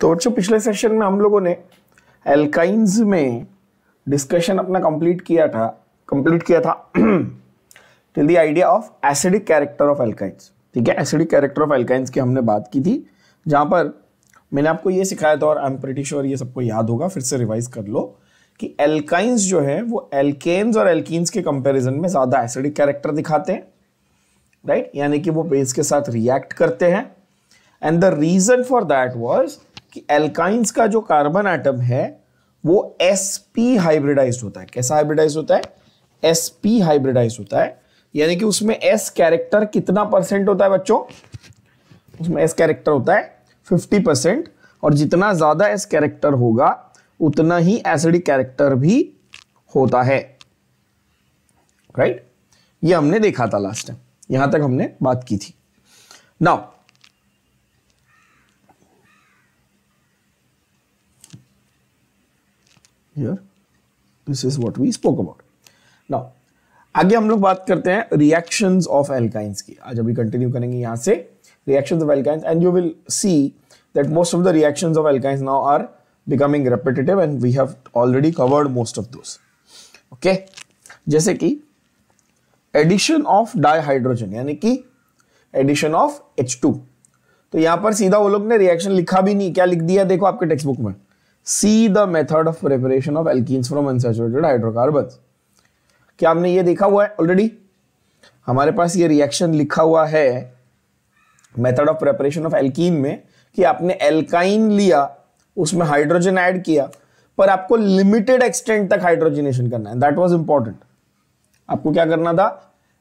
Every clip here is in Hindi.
तो बच्चों पिछले सेशन में हम लोगों ने एल्काइंस में डिस्कशन अपना कंप्लीट किया था कंप्लीट किया था till the idea of acidic character of alkynes ठीक है एसिडिक कैरेक्टर ऑफ एल्काइन्स की हमने बात की थी जहां पर मैंने आपको ये सिखाया था और आई एम प्रिटी श्योर ये सबको याद होगा फिर से रिवाइज कर लो कि एल्काइन्स जो है वो एल्केन्स और एल्कीन्स के कंपेरिजन में ज़्यादा एसिडिक कैरेक्टर दिखाते हैं राइट यानी कि वो बेस के साथ रिएक्ट करते हैं and the reason for that was कि एल्काइंस का जो कार्बन आइटम है वो एस पी हाइब्रिडाइज होता है कैसा हाइब्रिडाइज होता है एस पी हाइब्रिडाइज होता है यानी कि उसमें एस कैरेक्टर कितना परसेंट होता है बच्चों उसमें एस कैरेक्टर होता है फिफ्टी परसेंट और जितना ज़्यादा एस कैरेक्टर होगा उतना ही एसिडिक कैरेक्टर भी होता है राइट right? ये हमने देखा था लास्ट टाइम यहां तक हमने बात की थी now here this is what we spoke about now आगे हम लोग बात करते हैं रिएक्शंस ऑफ एल्काइंस की आज अभी कंटिन्यू करेंगे यहाँ से reactions of alkynes and you will see that most of the reactions of alkynes now are becoming repetitive and we have already covered most of those okay जैसे कि एडिशन ऑफ डाईहाइड्रोजन यानी कि एडिशन ऑफ H2 तो यहां पर सीधा वो लोग ने रिएक्शन लिखा भी नहीं क्या लिख दिया देखो आपके टेक्स्ट बुक में see the method of preparation of alkenes from unsaturated hydrocarbon क्या आपने ये देखा हुआ है ऑलरेडी हमारे पास ये रिएक्शन लिखा हुआ है method of preparation of alkene में कि आपने एल्काइन लिया उसमें हाइड्रोजन ऐड किया पर आपको लिमिटेड एक्सटेंट तक हाइड्रोजनेशन करना है दैट वाज इंपॉर्टेंट आपको क्या करना था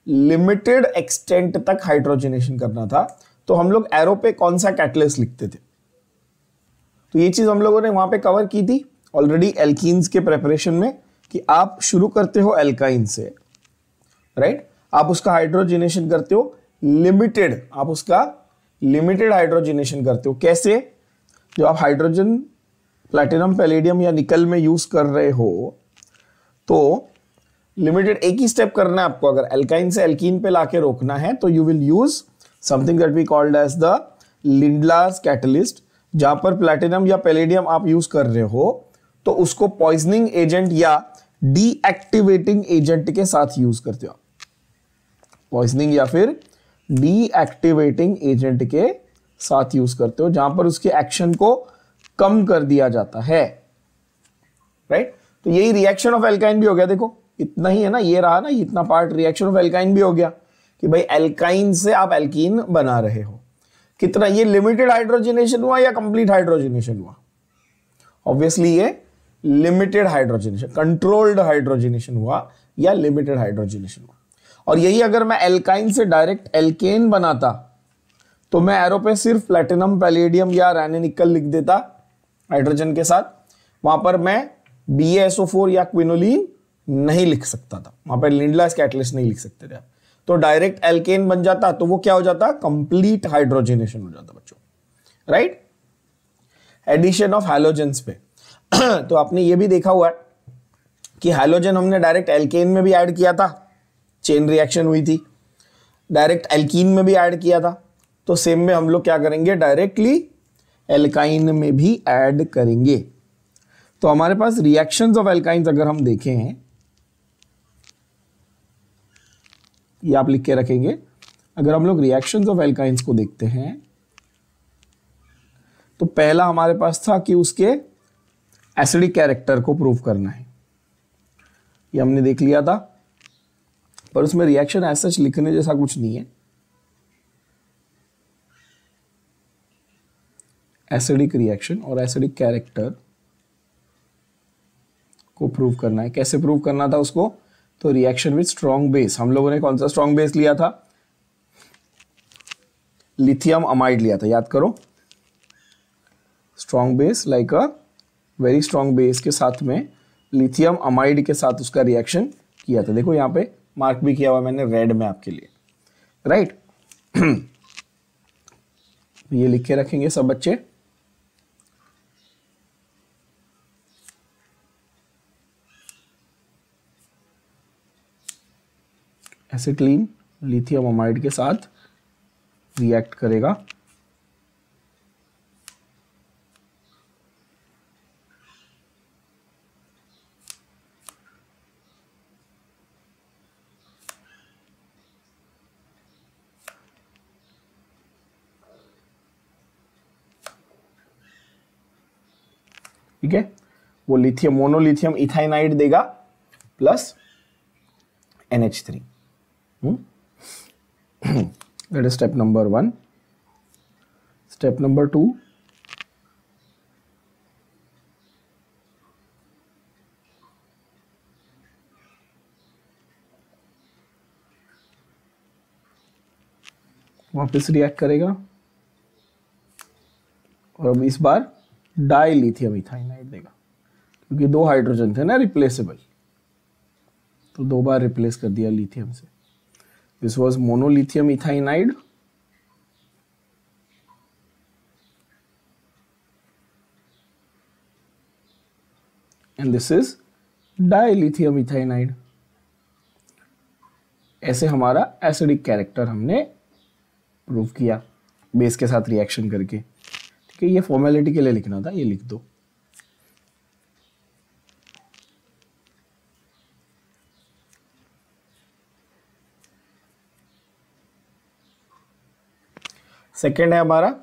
लिमिटेड एक्सटेंट तक हाइड्रोजनेशन करना था तो हम लोग एरो पे कौन सा कैटलिस्ट लिखते थे तो ये चीज़ हम लोगों ने वहाँ पे कवर की थी ऑलरेडी एल्कीन्स के प्रेपरेशन में कि आप शुरू करते हो एल्काइन से राइट आप उसका हाइड्रोजिनेशन करते हो लिमिटेड आप उसका लिमिटेड हाइड्रोजिनेशन करते हो कैसे जो आप हाइड्रोजन प्लेटिनम पैलेडियम या निकल में यूज़ कर रहे हो तो लिमिटेड एक ही स्टेप करना है आपको अगर एल्काइन से एल्कीन पे लाके रोकना है तो you will use something that we called as the Lindlar's catalyst जहां पर प्लेटिनम या पेलेडियम आप यूज कर रहे हो तो उसको पॉइजनिंग एजेंट या डीएक्टिवेटिंग एजेंट के साथ यूज करते हो आप पॉइजनिंग या फिर डीएक्टिवेटिंग एजेंट के साथ यूज करते हो जहां पर उसके एक्शन को कम कर दिया जाता है राइट right? तो यही रिएक्शन ऑफ एल्काइन भी हो गया देखो इतना ही है ना ये रहा ना इतना पार्ट रिएक्शन ऑफ एल्काइन भी हो गया कि भाई एल्काइन से आप एल्कीन बना रहे हो कितना ये लिमिटेड हाइड्रोजनेशन हुआ या कंप्लीट हाइड्रोजनेशन हुआ ऑब्वियसली ये लिमिटेड हाइड्रोजनेशन कंट्रोल्ड हाइड्रोजनेशन हुआ या लिमिटेड हाइड्रोजनेशन हुआ और यही अगर मैं एल्काइन से डायरेक्ट एल्केन बनाता तो मैं एरो पे सिर्फ प्लेटिनम पैलेडियम या रैनिकल लिख देता हाइड्रोजन के साथ वहां पर मैं बी या क्विनोलिन नहीं लिख सकता था वहां पर लिंडलास कैटलिस्ट नहीं लिख सकते थे आप तो डायरेक्ट एल्केन बन जाता तो वो क्या हो जाता कंप्लीट हाइड्रोजनेशन हो जाता बच्चों राइट एडिशन ऑफ हाइलोजन पे तो आपने ये भी देखा हुआ है कि हाइलोजन हमने डायरेक्ट एल्केन में भी ऐड किया था चेन रिएक्शन हुई थी डायरेक्ट एल्कीन में भी ऐड किया था तो सेम में हम लोग क्या करेंगे डायरेक्टली एल्काइन में भी ऐड करेंगे तो हमारे पास रिएक्शंस ऑफ एल्काइन अगर हम देखें ये आप लिख के रखेंगे अगर हम लोग रिएक्शन ऑफ एल्काइंस को देखते हैं तो पहला हमारे पास था कि उसके एसिडिक कैरेक्टर को प्रूव करना है ये हमने देख लिया था पर उसमें रिएक्शन ऐसा सच लिखने जैसा कुछ नहीं है एसिडिक रिएक्शन और एसिडिक कैरेक्टर को प्रूव करना है कैसे प्रूव करना था उसको तो रिएक्शन विद स्ट्रॉन्ग बेस हम लोगों ने कौन सा स्ट्रॉन्ग बेस लिया था लिथियम अमाइड लिया था याद करो strong base like a very strong base के साथ में लिथियम अमाइड के साथ उसका रिएक्शन किया था देखो यहां पे मार्क भी किया हुआ मैंने रेड में आपके लिए राइट right? ये लिख के रखेंगे सब बच्चे एसिटलीन लिथियम अमाइड के साथ रिएक्ट करेगा ठीक है वो लिथियम मोनोलिथियम इथाइनाइड देगा plus NH three Hmm? that is step number one. step number 2 वापस रिएक्ट करेगा और अब इस बार डाई लिथियम इथाइनाइड देगा क्योंकि दो हाइड्रोजन थे ना रिप्लेसेबल तो दो बार रिप्लेस कर दिया लिथियम से This was monolithium ethynide. And this is dilithium ethynide. ऐसे हमारा एसिडिक कैरेक्टर हमने प्रूव किया बेस के साथ रिएक्शन करके ठीक है ये फॉर्मेलिटी के लिए लिखना था ये लिख दो सेकेंड है हमारा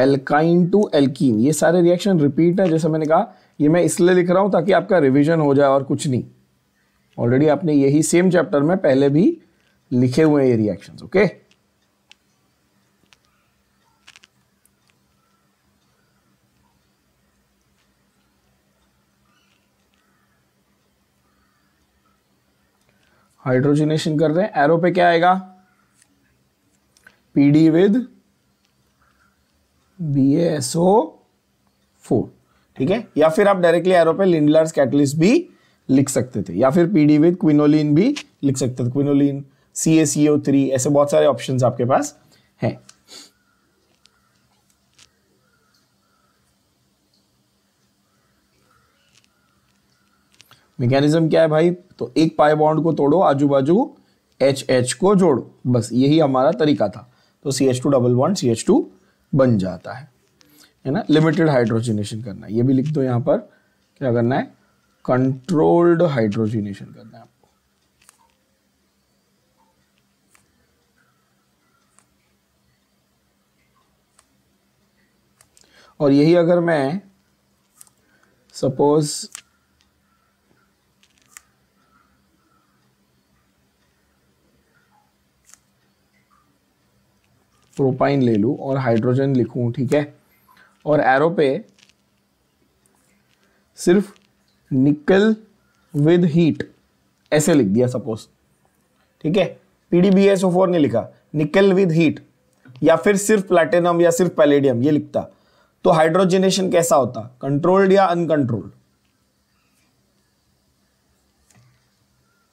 एल्काइन टू एल्कीन ये सारे रिएक्शन रिपीट है जैसे मैंने कहा ये मैं इसलिए लिख रहा हूँ ताकि आपका रिविजन हो जाए और कुछ नहीं ऑलरेडी आपने यही सेम चैप्टर में पहले भी लिखे हुए हैं ये रिएक्शन ओके हाइड्रोजनेशन कर रहे हैं एरो पे क्या आएगा PD with B S O four ठीक है या फिर आप डायरेक्टली एरो पे लिंडलर्स कैटलिस्ट भी लिख सकते थे या फिर पीडी विद क्विनोलिन भी लिख सकते थे क्विनोलिन सी ओ थ्री ऐसे बहुत सारे ऑप्शन आपके पास हैं मैकेनिज्म क्या है भाई तो एक पाए बॉन्ड को तोड़ो आजू बाजू एच एच को जोड़ो बस यही हमारा तरीका था तो C H two double one C H two बन जाता है है ना लिमिटेड हाइड्रोजिनेशन करना है ये भी लिख दो यहाँ पर क्या करना है कंट्रोल्ड हाइड्रोजिनेशन करना है आपको और यही अगर मैं सपोज प्रोपाइन ले लूँ और हाइड्रोजन लिखूँ ठीक है और एरो पे सिर्फ निकल विद हीट ऐसे लिख दिया सपोज ठीक है P D B S O four ने लिखा निकल विद हीट या फिर सिर्फ प्लैटिनम या सिर्फ पैलेडियम ये लिखता तो हाइड्रोजनेशन कैसा होता कंट्रोल्ड या अनकंट्रोल्ड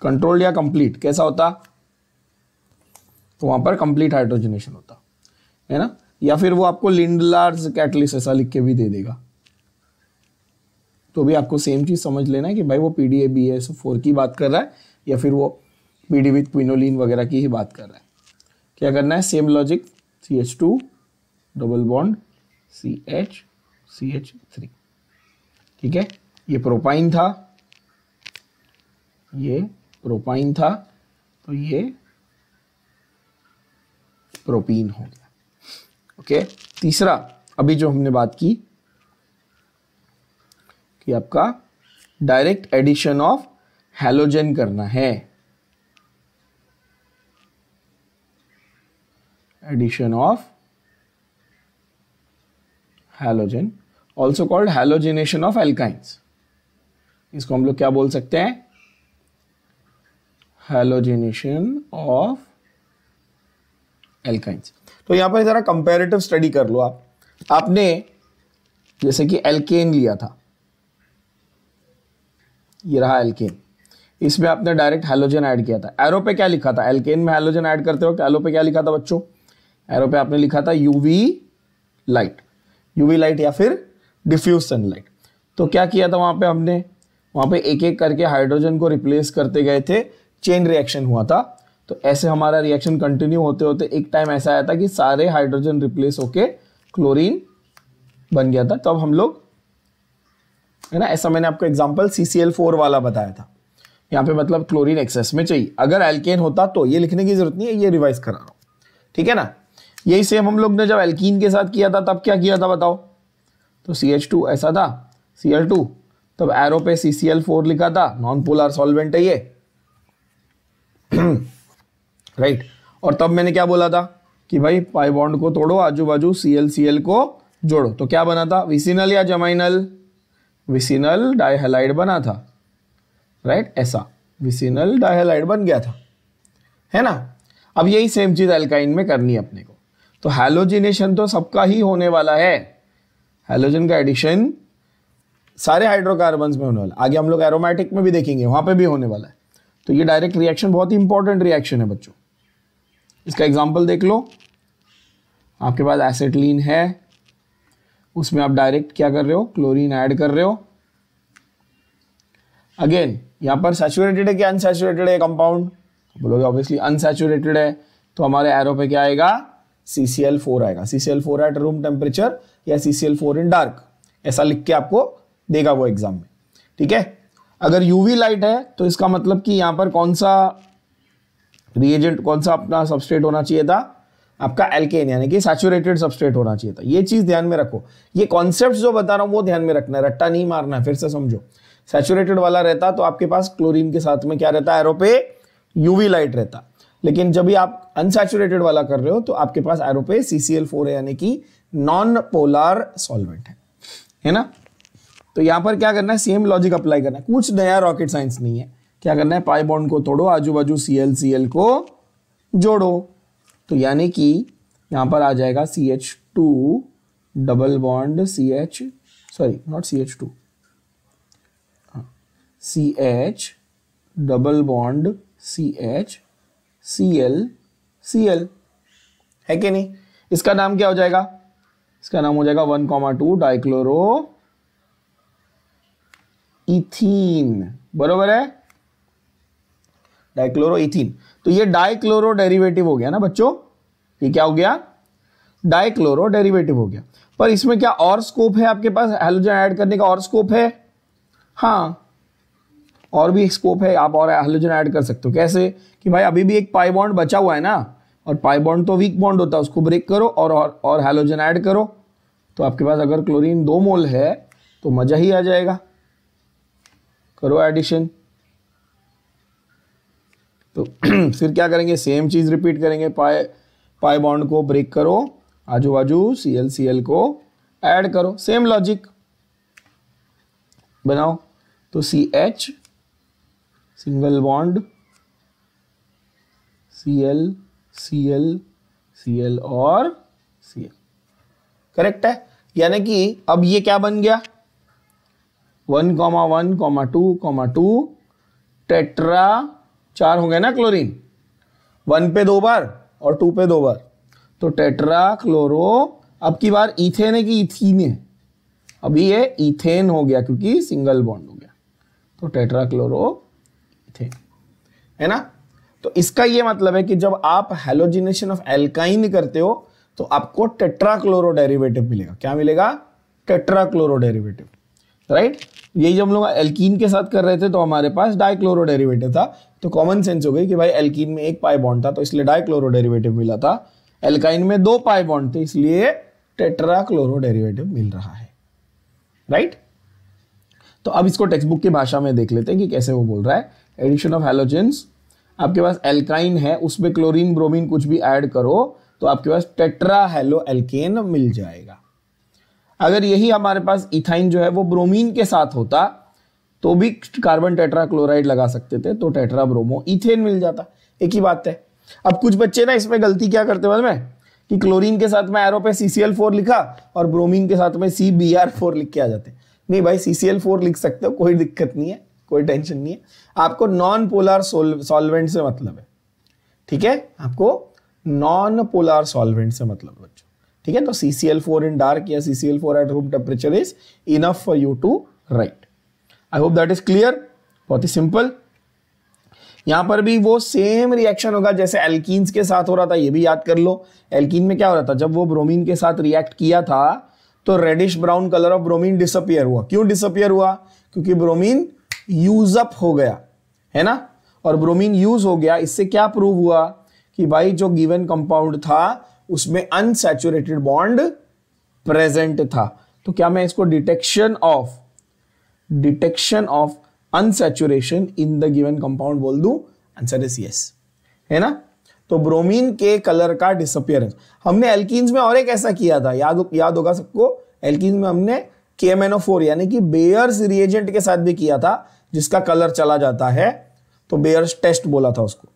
कंट्रोल्ड या कंप्लीट कैसा होता तो वहां पर कंप्लीट हाइड्रोजनेशन होता है ना या फिर वो आपको लिंडलार्ज कैटलिस्ट ऐसा लिख के भी दे देगा तो भी आपको सेम चीज़ समझ लेना है कि भाई वो P D A B S four की बात कर रहा है या फिर वो पी डी विथ क्विनोलिन वगैरह की ही बात कर रहा है क्या करना है same logic C H two double bond C H C H three ठीक है ये प्रोपाइन था ये प्रोपाइन था तो ये प्रोपीन हो गया ओके तीसरा अभी जो हमने बात की कि आपका डायरेक्ट एडिशन ऑफ हेलोजन करना है addition of halogen also called halogenation of alkynes इसको हम लोग क्या बोल सकते हैं हेलोजिनेशन ऑफ एल्काइंस तो यहाँ पर ज़रा कंपेरेटिव स्टडी कर लो आप आपने जैसे कि एल्केन लिया था ये रहा एल्केन इसमें आपने डायरेक्ट हेलोजन ऐड किया था एरो पे क्या लिखा था एल्केन में हेलोजन ऐड करते वक्त एलो पे क्या लिखा था बच्चों एरो पे आपने लिखा था यूवी लाइट यूवी लाइट या फिर डिफ्यूज सनलाइट तो क्या किया था वहां पे हमने वहां पे एक एक करके हाइड्रोजन को रिप्लेस करते गए थे चेन रिएक्शन हुआ था तो ऐसे हमारा रिएक्शन कंटिन्यू होते होते एक टाइम ऐसा आया था कि सारे हाइड्रोजन रिप्लेस होके क्लोरीन बन गया था तब तो हम लोग है ना ऐसा मैंने आपको example C C L four वाला बताया था यहाँ पे मतलब क्लोरीन एक्सेस में चाहिए अगर एल्केन होता तो ये लिखने की जरूरत नहीं है ये रिवाइज करा रहा हूँ ठीक है ना यही सेम हम लोग ने जब एल्कीन के साथ किया था तब क्या किया था बताओ तो सी एच टू ऐसा था सी एल टू तब एरो पे सी सी एल फोर लिखा था नॉन पोलर सॉल्वेंट है ये राइट और तब मैंने क्या बोला था कि भाई पाई बॉन्ड को तोड़ो आजू बाजू सी एल सी एल को जोड़ो तो क्या बना था विसिनल या जमाइनल विसिनल डायहेलाइड बना था राइट ऐसा विसिनल डायहेलाइड बन गया था है ना अब यही सेम चीज़ एल्काइन में करनी है अपने को तो हेलोजिनेशन तो सबका ही होने वाला है हेलोजन का एडिशन सारे हाइड्रोकार्बन में होने वाला आगे हम लोग एरोमेटिक में भी देखेंगे वहां पे भी होने वाला है तो ये डायरेक्ट रिएक्शन बहुत ही इंपॉर्टेंट रिएक्शन है बच्चों इसका एग्जाम्पल देख लो आपके पास एसेटलीन है उसमें आप डायरेक्ट क्या कर रहे हो क्लोरीन ऐड कर रहे हो अगेन यहाँ पर सैचुरेटेड है कि अनसेचुरेटेड है कंपाउंड बोलोगे ऑब्वियसली अनसेचुरेटेड है तो हमारे एरो पे क्या आएगा सी सी एल फोर आएगा C C L four at room temperature या C C L four in dark ऐसा लिख के आपको देगा वो एग्जाम में ठीक है अगर यूवी लाइट है तो इसका मतलब कि यहाँ पर कौन सा रिएजेंट कौन सा अपना सबस्ट्रेट होना चाहिए था आपका एल्केन यानी कि सैचुरेटेड सबस्ट्रेट होना चाहिए था ये चीज़ ध्यान में रखो ये कॉन्सेप्ट जो बता रहा हूँ वो ध्यान में रखना है रट्टा नहीं मारना है फिर से समझो सैचुरेटेड वाला रहता तो आपके पास क्लोरीन के साथ में क्या रहता है एरोपे यूवी लाइट रहता लेकिन जब भी आप अनसेचुरेटेड वाला कर रहे हो तो आपके पास एरोपे सीसीएल फोर यानी कि नॉन पोलर सॉल्वेंट है है ना तो यहां पर क्या करना है सेम लॉजिक अप्लाई करना है कुछ नया रॉकेट साइंस नहीं है क्या करना है पाई बॉन्ड को तोड़ो आजू बाजू सी एल सी एल को जोड़ो तो यानी कि यहां पर आ जाएगा C H two double bond C H sorry not C H two C H double bond C H C L C L है कि नहीं इसका नाम क्या हो जाएगा इसका नाम हो जाएगा one comma two dichloro ethene बरोबर है डाइक्लोरो तो ये डाइक्लोरो डेरिवेटिव हो गया ना बच्चों ये क्या हो गया डाइक्लोरो डेरिवेटिव हो गया पर इसमें क्या और स्कोप है आपके पास हेलोजन ऐड करने का और स्कोप है हाँ और भी स्कोप है आप और हेलोजन ऐड कर सकते हो कैसे कि भाई अभी भी एक पाई बॉन्ड बचा हुआ है ना और पाई बॉन्ड तो वीक बॉन्ड होता है उसको ब्रेक करो और और, और हेलोजन ऐड करो तो आपके पास अगर क्लोरीन दो मोल है तो मज़ा ही आ जाएगा करो एडिशन तो फिर क्या करेंगे सेम चीज़ रिपीट करेंगे पाए पाए बॉन्ड को ब्रेक करो आजू बाजू सी एल सी एल को ऐड करो सेम लॉजिक बनाओ तो C H single bond C L C L C L और सी एल करेक्ट है यानी कि अब ये क्या बन गया one comma one comma two comma two tetra चार हो गए ना क्लोरीन वन पे दो बार और टू पे दो बार तो टेट्रा क्लोरो अब की बार इथेन है कि इथीन है अभी ये इथेन हो गया क्योंकि सिंगल बॉन्ड हो गया तो टेट्रा क्लोरो इथेन है ना तो इसका ये मतलब है कि जब आप हेलोजिनेशन ऑफ एल्काइन करते हो तो आपको टेट्रा क्लोरो डेरिवेटिव मिलेगा क्या मिलेगा टेट्रा क्लोरो डेरिवेटिव राइट यही जब हम लोग एल्कीन के साथ कर रहे थे तो हमारे पास डाइक्लोरो डेरिवेटिव था तो कॉमन सेंस हो गई कि भाई एल्कीन में एक पाई बॉन्ड था तो इसलिए डाइक्लोरो डेरिवेटिव मिला था एल्काइन में दो पाई बॉन्ड थे इसलिए टेट्राक्लोरो डेरिवेटिव मिल रहा है राइट तो अब इसको टेक्स्ट बुक की भाषा में देख लेते हैं कि कैसे वो बोल रहा है एडिशन ऑफ हेलोजेंस आपके पास एल्काइन है उसमें क्लोरीन ब्रोमीन कुछ भी ऐड करो तो आपके पास टेट्रा हेलो एल्केन मिल जाएगा अगर यही हमारे पास इथाइन जो है वो ब्रोमीन के साथ होता तो भी कार्बन टेट्राक्लोराइड लगा सकते थे तो टेट्रा ब्रोमो इथेन मिल जाता एक ही बात है अब कुछ बच्चे ना इसमें गलती क्या करते हैं में कि क्लोरीन के साथ में एरो पे सी लिखा और ब्रोमीन के साथ में सी बी आर फोर लिख के आ जाते नहीं भाई सी फोर लिख सकते हो कोई दिक्कत नहीं है कोई टेंशन नहीं है आपको नॉन पोलर सॉल्वेंट से मतलब है ठीक है आपको नॉन पोलर सॉल्वेंट से मतलब बच्चों ठीक है तो C C L four in dark या C C L four at room temperature is enough for you to right I hope that is clear बहुत ही सिंपल यहां पर भी वो सेम रिएक्शन होगा जैसे एल्कीन्स के साथ हो रहा था ये भी याद कर लो एल्किन में क्या हो रहा था जब वो ब्रोमीन के साथ रिएक्ट किया था तो reddish brown colour of bromine disappear हुआ क्यों डिसअपियर हुआ क्योंकि ब्रोमीन यूज अप हो गया है ना और ब्रोमीन यूज हो गया इससे क्या प्रूव हुआ कि भाई जो गिवन कंपाउंड था उसमें अनसेचुरेटेड बॉन्ड प्रेजेंट था तो क्या मैं इसको detection of detection of unsaturation in the given compound बोल दू आंसर इज यस है ना तो ब्रोमीन के कलर का डिसअपियरेंस हमने एल्किन्स में और एक ऐसा किया था याद याद होगा सबको एल्किस में हमने के एम यानी कि बेयर्स रिएजेंट के साथ भी किया था जिसका कलर चला जाता है तो बेयर्स टेस्ट बोला था उसको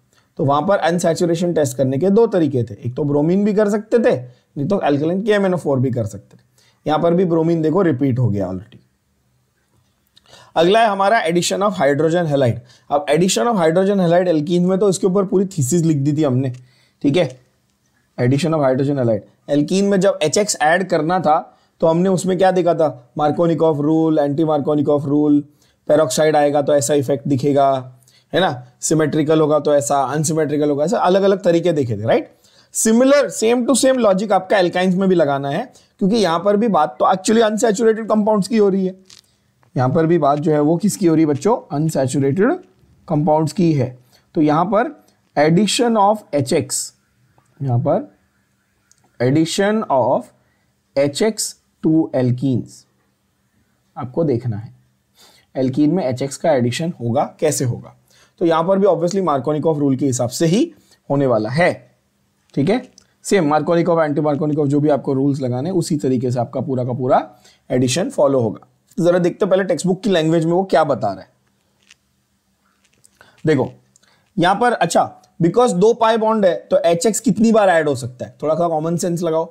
तो वहां पर अनसेचुरेशन टेस्ट करने के दो तरीके थे एक तो ब्रोमीन भी कर सकते थे नहीं तो एल्कलाइन के एम भी कर सकते थे यहां पर भी ब्रोमीन देखो रिपीट हो गया ऑलरेडी अगला है हमारा एडिशन ऑफ हाइड्रोजन हेलाइड अब addition of hydrogen halide alkene में तो इसके ऊपर पूरी थीसिस लिख दी थी हमने ठीक है addition of hydrogen halide alkene में जब एच एक्स ऐड करना था तो हमने उसमें क्या देखा था Markovnikov rule anti Markovnikov rule peroxide आएगा तो ऐसा इफेक्ट दिखेगा है ना सिमेट्रिकल होगा तो ऐसा अनसिमेट्रिकल होगा ऐसा अलग अलग तरीके देखे थे right similar same to same logic आपका एल्काइंस में भी लगाना है क्योंकि यहां पर भी बात तो एक्चुअली अनसेचुरेटेड कंपाउंड की हो रही है यहां पर भी बात जो है वो किसकी हो रही है बच्चों अनसेचुरेटेड कंपाउंड की है तो यहां पर एडिशन ऑफ एच एक्स यहां पर addition of H X to alkynes आपको देखना है एल्किन में एच एक्स का एडिशन होगा कैसे होगा तो यहां पर भी ऑब्वियसली मार्कोनिकॉफ रूल के हिसाब से ही होने वाला है ठीक है सेम मार्कोनिकॉफ एंटी मार्कोनिकॉफ जो भी आपको रूल्स लगाने उसी तरीके से आपका पूरा का पूरा एडिशन फॉलो होगा जरा देखते पहले टेक्स्ट बुक की लैंग्वेज में वो क्या बता रहा है देखो यहां पर अच्छा बिकॉज दो पाई बॉन्ड है तो एच एक्स कितनी बार एड हो सकता है थोड़ा सा कॉमन सेंस लगाओ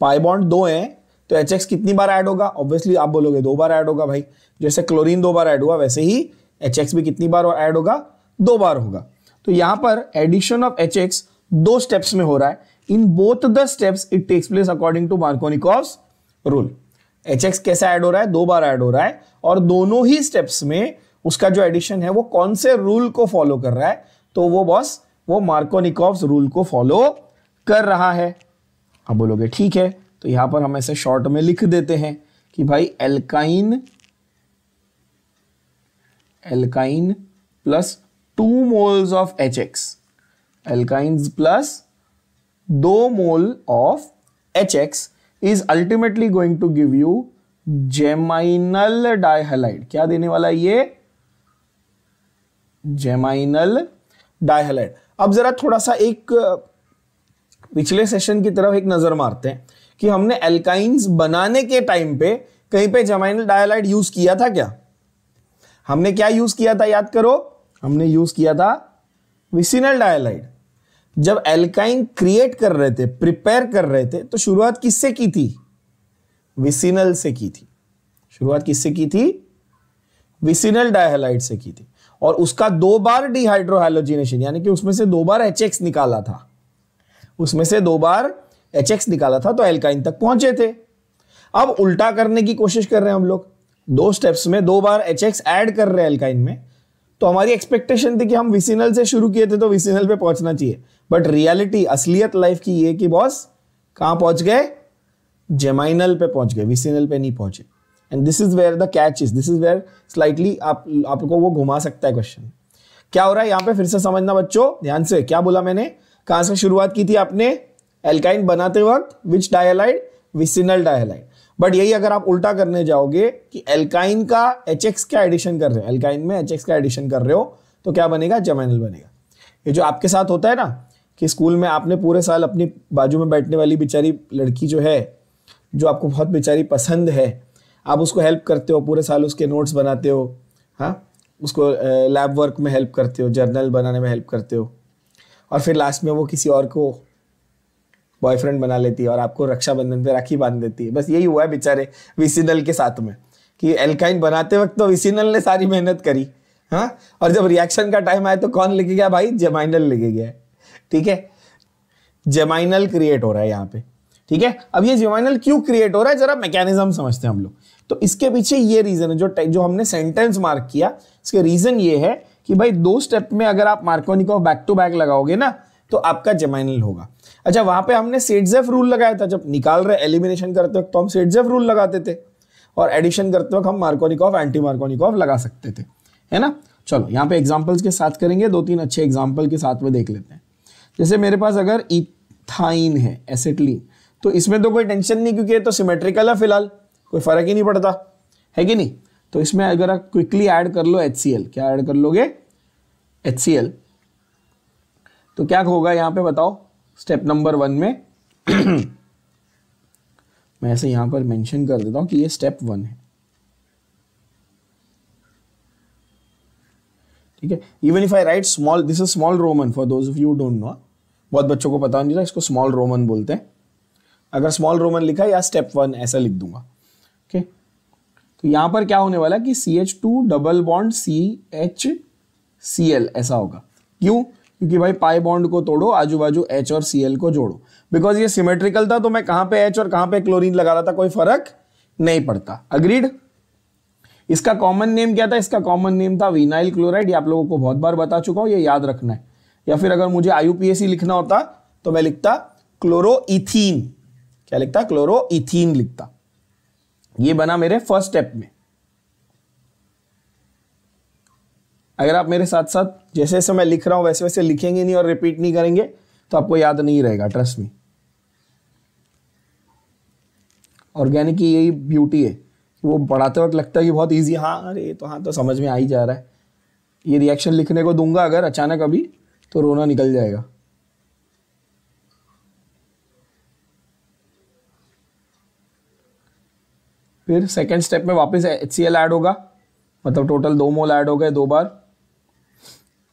पाई बॉन्ड दो है तो एच एक्स कितनी बार ऐड होगा ऑब्वियसली आप बोलोगे दो बार ऐड होगा भाई जैसे क्लोरीन दो बार ऐड हुआ वैसे ही एच एक्स भी कितनी बार ऐड होगा दो बार होगा तो यहां पर एडिशन ऑफ एच एक्स दो स्टेप्स में हो रहा है in both the steps it takes place according to Markovnikov's rule H X कैसे ऐड हो रहा है दो बार ऐड हो रहा है और दोनों ही स्टेप्स में उसका जो एडिशन है वो कौन से रूल को फॉलो कर रहा है तो वो बॉस वो मार्कोनिकॉव्स रूल को फॉलो कर रहा है अब बोलोगे ठीक है तो यहां पर हम ऐसे शॉर्ट में लिख देते हैं कि भाई alkyne alkyne two moles of H X HX. Plus दो mole of H X is ultimately going to give you geminal dihalide क्या देने वाला ये जेमाइनल डायहेलाइड अब जरा थोड़ा सा एक पिछले सेशन की तरफ एक नजर मारते हैं कि हमने एल्काइंस बनाने के टाइम पे कहीं पे जेमाइनल डायहेलाइड यूज किया था क्या हमने क्या यूज किया था याद करो हमने यूज किया था विसिनल डायलाइड जब एल्काइन क्रिएट कर रहे थे प्रिपेयर कर रहे थे तो शुरुआत किससे की थी विसिनल से की थी शुरुआत किससे की थी विसिनल डायलाइड से की थी और उसका दो बार डिहाइड्रोहाइलोजिनेशन यानी कि उसमें से दो बार एच निकाला था उसमें से दो बार एच निकाला था तो एल्काइन तक पहुंचे थे अब उल्टा करने की कोशिश कर रहे हैं हम लोग दो स्टेप्स में दो बार एच एक्स एड कर रहे हैं एल्काइन में तो हमारी एक्सपेक्टेशन थी कि हम विसिनल से शुरू किए थे तो विसिनल पे पहुंचना चाहिए बट रियलिटी असलियत लाइफ की ये कि बॉस कहां पहुंच गए जेमाइनल पे पहुंच गए विसिनल पे नहीं पहुंचे and this is where the catch is this is where slightly आप आपको वो घुमा सकता है क्वेश्चन क्या हो रहा है यहां पे फिर से समझना बच्चों ध्यान से क्या बोला मैंने कहां से शुरुआत की थी आपने एल्काइन बनाते वक्त विच डायलाइड विसिनल डायलाइड बट यही अगर आप उल्टा करने जाओगे कि एल्काइन का एच का एडिशन कर रहे हो एल्काइन में एच का एडिशन कर रहे हो तो क्या बनेगा जमाइनल बनेगा ये जो आपके साथ होता है ना कि स्कूल में आपने पूरे साल अपनी बाजू में बैठने वाली बेचारी लड़की जो है जो आपको बहुत बेचारी पसंद है आप उसको हेल्प करते हो पूरे साल उसके नोट्स बनाते हो हाँ उसको लैब वर्क में हेल्प करते हो जर्नल बनाने में हेल्प करते हो और फिर लास्ट में वो किसी और को बॉयफ्रेंड बना लेती है और आपको रक्षाबंधन पे राखी बांध देती है बस यही हुआ है बेचारे विसिनल के साथ में कि एल्काइन बनाते वक्त तो विसिनल ने सारी मेहनत करी हाँ और जब रिएक्शन का टाइम आया तो कौन लिखे गया भाई जेमाइनल लिखे गया ठीक है जेमाइनल क्रिएट हो रहा है यहाँ पे ठीक है अब ये जेमाइनल क्यों क्रिएट हो रहा है जरा मैकेनिज्म समझते हैं हम लोग तो इसके पीछे ये रीजन है जो जो हमने सेंटेंस मार्क किया इसके रीजन ये है कि भाई दो स्टेप में अगर आप मार्कोनिकॉफ बैक टू बैक लगाओगे ना तो आपका जेमाइनल होगा अच्छा वहां पे हमने सेटजेफ रूल लगाया था जब निकाल रहे एलिमिनेशन करते वक्त तो हम सेटजेफ रूल लगाते थे और एडिशन करते वक्त हम Markovnikov anti Markovnikov लगा सकते थे है ना चलो यहाँ पे एग्जाम्पल्स के साथ करेंगे दो तीन अच्छे एग्जाम्पल के साथ में देख लेते हैं जैसे मेरे पास अगर इथाइन है एसेटली तो इसमें तो कोई टेंशन नहीं क्योंकि तो सिमेट्रिकल है फिलहाल कोई फर्क ही नहीं पड़ता है कि नहीं तो इसमें अगर आप क्विकली ऐड कर लो एच क्या ऐड कर लोगे एच तो क्या होगा यहाँ पे बताओ स्टेप नंबर वन में मैं ऐसे यहां पर मेंशन कर देता हूं कि ये स्टेप वन है ठीक है even if I write small this is small Roman for those of you don't know बहुत बच्चों को पता नहीं था इसको स्मॉल रोमन बोलते हैं अगर स्मॉल रोमन लिखा या स्टेप वन ऐसा लिख दूंगा ओके तो यहां पर क्या होने वाला कि C H two double bond C H C L ऐसा होगा क्यों कि भाई पाई बॉन्ड को तोड़ो आजू बाजू एच और सी एल को जोड़ो बिकॉज ये सिमेट्रिकल था तो मैं कहां पे एच और कहां पे क्लोरीन लगा रहा था कोई फर्क नहीं पड़ता अग्रीड इसका कॉमन नेम क्या था इसका कॉमन नेम था विनाइल क्लोराइड ये आप लोगों को बहुत बार बता चुका हूं ये याद रखना है या फिर अगर मुझे आईयूपीएसी लिखना होता तो मैं लिखता क्लोरोन क्या लिखता क्लोरोइथीन लिखता ये बना मेरे फर्स्ट स्टेप में अगर आप मेरे साथ साथ जैसे जैसे मैं लिख रहा हूँ वैसे वैसे लिखेंगे नहीं और रिपीट नहीं करेंगे तो आपको याद नहीं रहेगा ट्रस्ट में ऑर्गेनिक की यही ब्यूटी है वो पढ़ाते वक्त लगता है कि बहुत ईजी हाँ अरे तो हाँ तो समझ में आ ही जा रहा है ये रिएक्शन लिखने को दूंगा अगर अचानक अभी तो रोना निकल जाएगा फिर सेकेंड स्टेप में वापस एच सी एल ऐड होगा मतलब टोटल दो मोल ऐड हो गए दो बार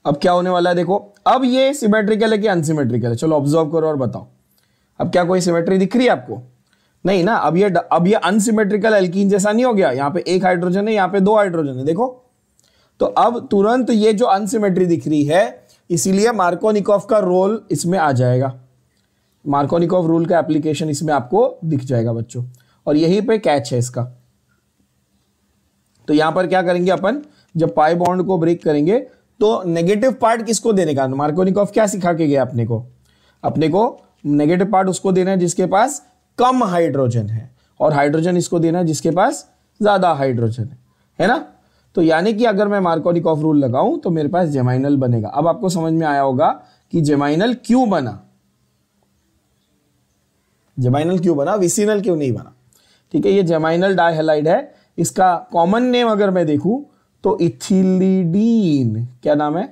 अब क्या होने वाला है देखो अब ये सिमेट्रिकल है कि अनसिमेट्रिकल है चलो ऑब्जर्व करो और बताओ अब क्या कोई सिमेट्री दिख रही है आपको नहीं ना अब ये अब ये अनसिमेट्रिकल एल्कीन जैसा नहीं हो गया यहाँ पे एक हाइड्रोजन है यहाँ पे दो हाइड्रोजन है देखो तो अब तुरंत ये जो अनसिमेट्री दिख रही है इसीलिए मार्कोनिकॉफ का रोल इसमें आ जाएगा मार्कोनिकॉफ रूल का एप्लीकेशन इसमें आपको दिख जाएगा बच्चों और यही पे कैच है इसका तो यहां पर क्या करेंगे अपन जब पाई बॉन्ड को ब्रेक करेंगे तो नेगेटिव पार्ट किसको देने का मार्कोनिकॉफ क्या सिखा के गया अपने को अपने को नेगेटिव पार्ट उसको देना है जिसके पास कम हाइड्रोजन है और हाइड्रोजन इसको देना है जिसके पास ज़्यादा हाइड्रोजन है है ना तो यानी कि अगर मैं मार्कोनिकॉफ रूल लगाऊं तो मेरे पास जेमाइनल बनेगा अब आपको समझ में आया होगा कि जेमाइनल क्यों बना जेमाइनल क्यों बना विसिनल क्यों नहीं बना ठीक है ये जेमाइनल डायहेलाइड है इसका कॉमन नेम अगर मैं देखूं तो इथिलीडीन क्या नाम है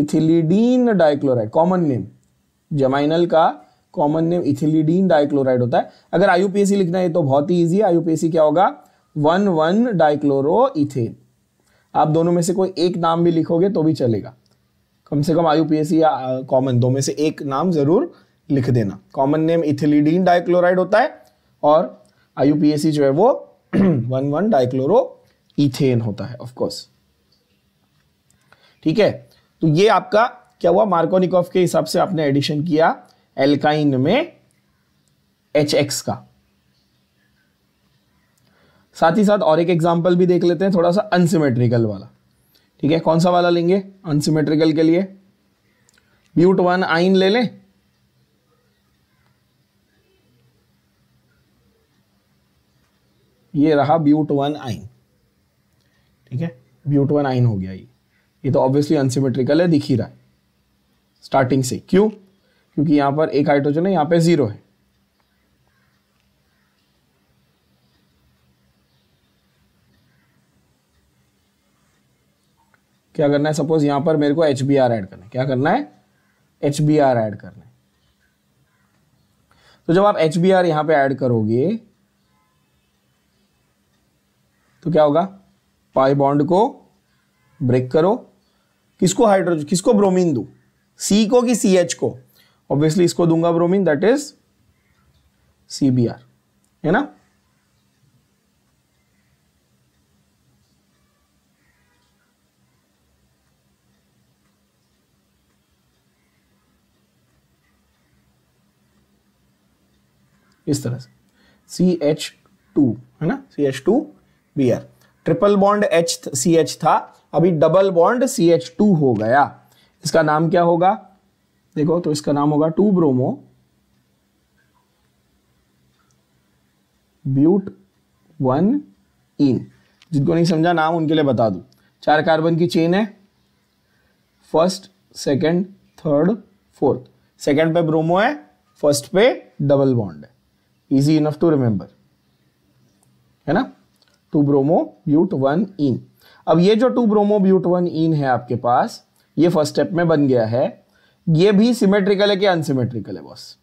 ethylidene dichloride common name geminal का कॉमन नेम इथिलीडीन डाइक्लोराइड होता है अगर आयुपीएसी लिखना है तो बहुत ही ईजी है आईयूपीएसी क्या होगा वन वन डाइक्लोरो इथेन आप दोनों में से कोई एक नाम भी लिखोगे तो भी चलेगा कम से कम आईयूपीएसी या कॉमन दो में से एक नाम जरूर लिख देना कॉमन नेम इथिलीडीन डाइक्लोराइड होता है और आईयूपीएसी जो है वो वन वन डाइक्लोरो इथेन होता है ऑफकोर्स ठीक है तो ये आपका क्या हुआ मार्कोनिकॉफ के हिसाब से आपने एडिशन किया एल्काइन में एच एक्स का साथ ही साथ और एक एग्जाम्पल भी देख लेते हैं थोड़ा सा अनसिमेट्रिकल वाला ठीक है कौन सा वाला लेंगे अनसिमेट्रिकल के लिए ब्यूट वन आइन ले लें ये रहा ब्यूट वन आइन ठीक है ब्यूट में हो गया ये ये तो ऑब्वियसली अनसिमेट्रिकल है दिख ही रहा है स्टार्टिंग से क्यों क्योंकि यहां पर एक हाइड्रोजन है यहां पे ज़ीरो है क्या करना है सपोज यहां पर मेरे को एच बी आर ऐड करना है क्या करना है एच बी आर ऐड करना है तो जब आप एच बी आर यहां पे ऐड करोगे तो क्या होगा पाई बॉन्ड को ब्रेक करो किसको हाइड्रोजन किसको ब्रोमीन दू सी को कि सी एच को ऑब्वियसली इसको दूंगा bromine that is C B R है ना इस तरह से सी एच टू है ना C H two B R triple bond H C H था अभी double bond C H two हो गया इसका नाम क्या होगा देखो तो इसका नाम होगा two bromo but one ene जिनको नहीं समझा नाम उनके लिए बता दू चार कार्बन की चेन है first second third fourth second पे ब्रोमो है फर्स्ट पे डबल बॉन्ड है इजी इनफ टू रिमेंबर है ना two bromo but one ene अब ये जो two bromo but one ene है आपके पास ये फर्स्ट स्टेप में बन गया है ये भी सिमेट्रिकल है कि अनसिमेट्रिकल है बस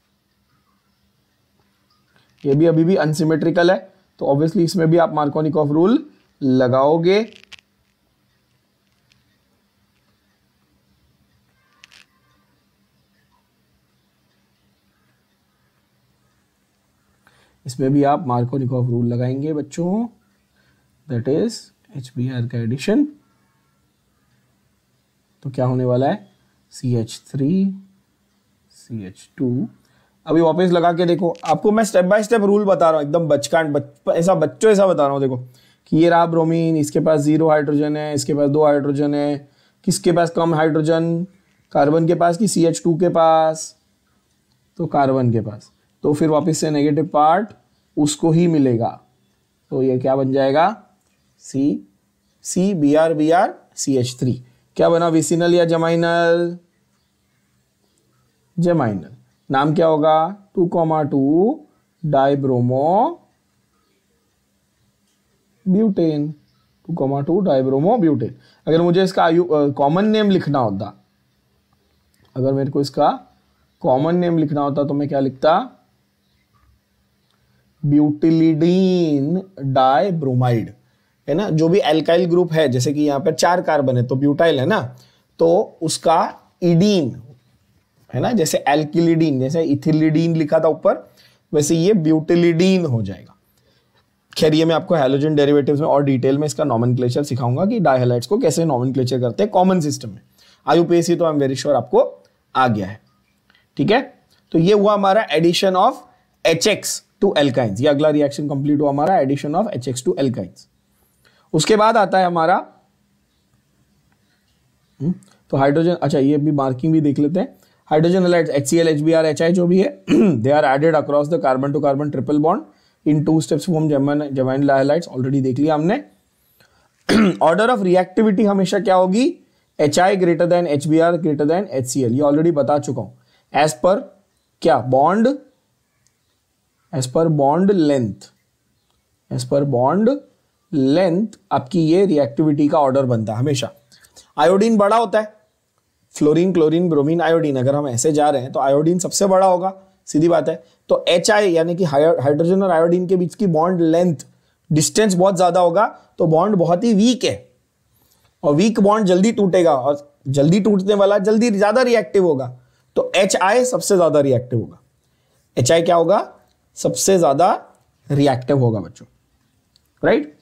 ये भी अभी भी अनसिमेट्रिकल है तो ऑब्वियसली इसमें भी आप मार्कोनिक ऑफ रूल लगाओगे इसमें भी आप मार्कोनिक ऑफ रूल लगाएंगे बच्चों that is H B R का एडिशन तो क्या होने वाला है C H three C H two अभी वापस लगा के देखो आपको मैं स्टेप बाय स्टेप रूल बता रहा हूँ एकदम बचकांड बच ऐसा बच्चों ऐसा बता रहा हूँ देखो कि ये रहा ब्रोमीन इसके पास जीरो हाइड्रोजन है इसके पास दो हाइड्रोजन है किसके पास कम हाइड्रोजन कार्बन के पास कि सी एच टू के पास तो कार्बन के पास तो फिर वापस से नेगेटिव पार्ट उसको ही मिलेगा तो ये क्या बन जाएगा C C B R B R C H three क्या बना विसिनल या जमाइनल जमाइनल नाम क्या होगा two comma two dibromo butane two comma two dibromo butane अगर मुझे इसका कॉमन नेम लिखना होता अगर मेरे को इसका कॉमन नेम लिखना होता तो मैं क्या लिखता ब्यूटिलिडीन डाइब्रोमाइड है ना जो भी एल्काइल ग्रुप है जैसे कि यहाँ पर चार कार्बन है तो ब्यूटाइल है ना तो उसका इडीन है ना जैसे एल्किलिडीन जैसे इथिलिडीन लिखा था ऊपर वैसे ये ब्यूटिलिडीन हो जाएगा खैर ये मैं आपको हेलोजन डेरिवेटिव्स में और डिटेल में इसका नॉमन सिखाऊंगा कि डायहेलाइट्स को कैसे नॉमन करते हैं कॉमन सिस्टम में आईयूपीएससी तो आई एम वेरी श्योर आपको आ गया है ठीक है तो ये हुआ हमारा addition of H two alkynes ये अगला रिएक्शन कंप्लीट हुआ हमारा addition of H two alkynes उसके बाद आता है हमारा हम्म, तो हाइड्रोजन अच्छा ये भी मार्किंग भी देख लेते हैं hydrogen halide H C L H B R H I जो भी है they are added across the carbon to carbon triple bond in two steps form gem geminal highlights already देख लिया हमने ऑर्डर ऑफ रिएक्टिविटी हमेशा क्या होगी H I greater than H B R greater than H C L ये ऑलरेडी बता चुका हूं एज पर क्या bond as per bond length as per bond length आपकी ये रिएक्टिविटी का ऑर्डर बनता है हमेशा आयोडीन बड़ा होता है फ्लोरीन क्लोरीन ब्रोमीन आयोडीन अगर हम ऐसे जा रहे हैं तो आयोडीन सबसे बड़ा होगा सीधी बात है तो एच आई यानी कि हाइड्रोजन और आयोडीन के बीच की बॉन्ड लेंथ डिस्टेंस बहुत ज़्यादा होगा तो बॉन्ड बहुत ही वीक है और वीक बॉन्ड जल्दी टूटेगा और जल्दी टूटने वाला जल्दी ज़्यादा रिएक्टिव होगा तो एच आई सबसे ज़्यादा रिएक्टिव होगा एच आई क्या होगा सबसे ज़्यादा रिएक्टिव होगा बच्चों right right?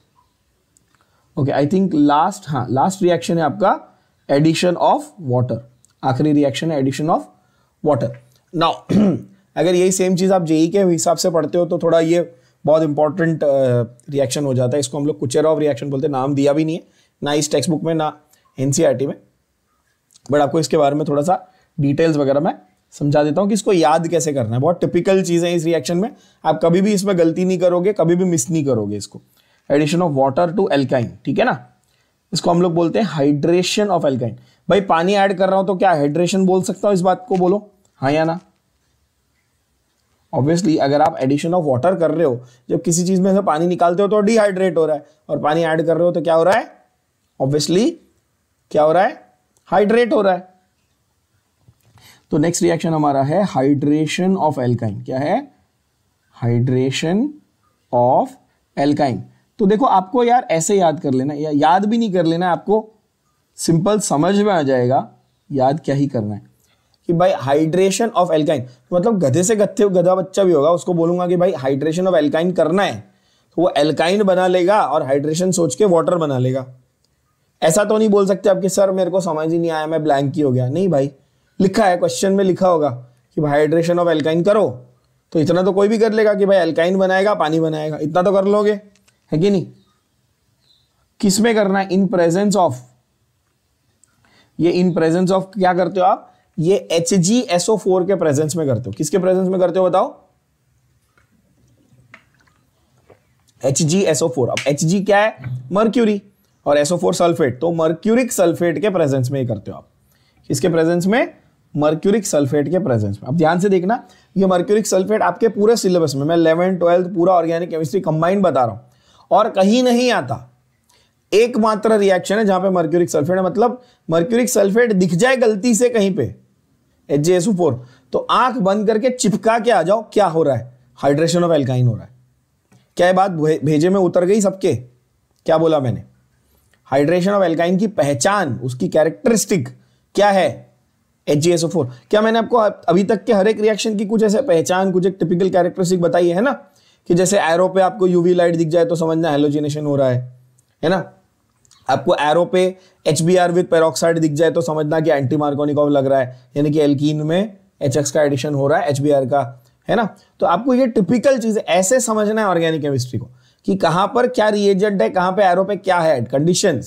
Okay I think last हाँ लास्ट रिएक्शन है आपका एडिशन ऑफ वाटर आखिरी रिएक्शन है एडिशन ऑफ वाटर नाउ अगर यही सेम चीज़ आप जेई e के हिसाब से पढ़ते हो तो थोड़ा ये बहुत इंपॉर्टेंट रिएक्शन हो जाता है इसको हम लोग कुचेर ऑफ रिएक्शन बोलते हैं नाम दिया भी नहीं है ना इस टेक्स्ट बुक में ना एन e में बट आपको इसके बारे में थोड़ा सा डिटेल्स वगैरह मैं समझा देता हूँ कि इसको याद कैसे करना है बहुत टिपिकल चीज है इस रिएक्शन में आप कभी भी इसमें गलती नहीं करोगे कभी भी मिस नहीं करोगे इसको addition of water to alkyne ठीक है ना इसको हम लोग बोलते हैं हाइड्रेशन ऑफ एल्काइन भाई पानी ऐड कर रहा हूं तो क्या हाइड्रेशन बोल सकता हूं इस बात को बोलो हाँ या ना ऑब्वियसली अगर आप एडिशन ऑफ वाटर कर रहे हो जब किसी चीज में से पानी निकालते हो तो डिहाइड्रेट हो रहा है और पानी ऐड कर रहे हो तो क्या हो रहा है ऑब्वियसली क्या हो रहा है हाइड्रेट हो रहा है तो नेक्स्ट रिएक्शन हमारा है हाइड्रेशन ऑफ एल्काइन क्या है हाइड्रेशन ऑफ एल्काइन तो देखो आपको यार ऐसे याद कर लेना या याद भी नहीं कर लेना आपको सिंपल समझ में आ जाएगा याद क्या ही करना है कि भाई हाइड्रेशन ऑफ एल्काइन तो मतलब गधे से गधे गधा बच्चा भी होगा उसको बोलूंगा कि भाई हाइड्रेशन ऑफ एल्काइन करना है तो वो एल्काइन बना लेगा और हाइड्रेशन सोच के वाटर बना लेगा ऐसा तो नहीं बोल सकते आप कि सर मेरे को समझ ही नहीं आया मैं ब्लैंक ही हो गया नहीं भाई लिखा है क्वेश्चन में लिखा होगा कि भाई हाइड्रेशन ऑफ एल्काइन करो तो इतना तो कोई भी कर लेगा कि भाई एल्काइन बनाएगा पानी बनाएगा इतना तो कर लोगे है कि नहीं किस में करना है इन प्रेजेंस ऑफ ये इन प्रेजेंस ऑफ क्या करते हो आप ये एच जी एसओ फोर के प्रेजेंस में करते हो किसके प्रेजेंस में करते हो बताओ एच जी एसओ फोर अब एच जी क्या है मर्क्यूरी और एसओ फोर सल्फेट तो मर्क्यूरिक सल्फेट के प्रेजेंस में ही करते हो आप किसके प्रेजेंस में मर्क्यूरिक सल्फेट के प्रेजेंस में अब ध्यान से देखना ये मर्क्यूरिक सल्फेट आपके पूरे सिलेबस में मैं इलेवन ट्वेल्थ पूरा ऑर्गेनिक केमिस्ट्री कंबाइंड बता रहा हूं और कहीं नहीं आता एकमात्र रिएक्शन है जहां पे मर्क्यूरिक सल्फेट है मतलब मर्क्यूरिक सल्फेट दिख जाए गलती से कहीं पे एच तो आंख बंद करके चिपका के आ जाओ क्या हो रहा है हाइड्रेशन ऑफ एल्काइन हो रहा है क्या बात भेजे में उतर गई सबके क्या बोला मैंने हाइड्रेशन ऑफ एल्काइन की पहचान उसकी कैरेक्टरिस्टिक क्या है एच क्या मैंने आपको अभी तक के हर एक रिएक्शन की कुछ ऐसे पहचान कुछ एक टिपिकल कैरेक्टरिस्टिक बताई है ना कि जैसे एरो पे आपको यूवी लाइट दिख जाए तो समझना हेलोजिनेशन हो रहा है है ना आपको एरो पे H B R with peroxide दिख जाए तो समझना कि एंटी मार्कोनिकॉव लग रहा है यानी कि एल्कीन में एच एक्स का एडिशन हो रहा है एच बी आर का है ना तो आपको ये टिपिकल चीज़ ऐसे समझना है ऑर्गेनिक केमिस्ट्री को कि कहां पर क्या रिएजेंट है कहां पे एरो पे क्या है कंडीशन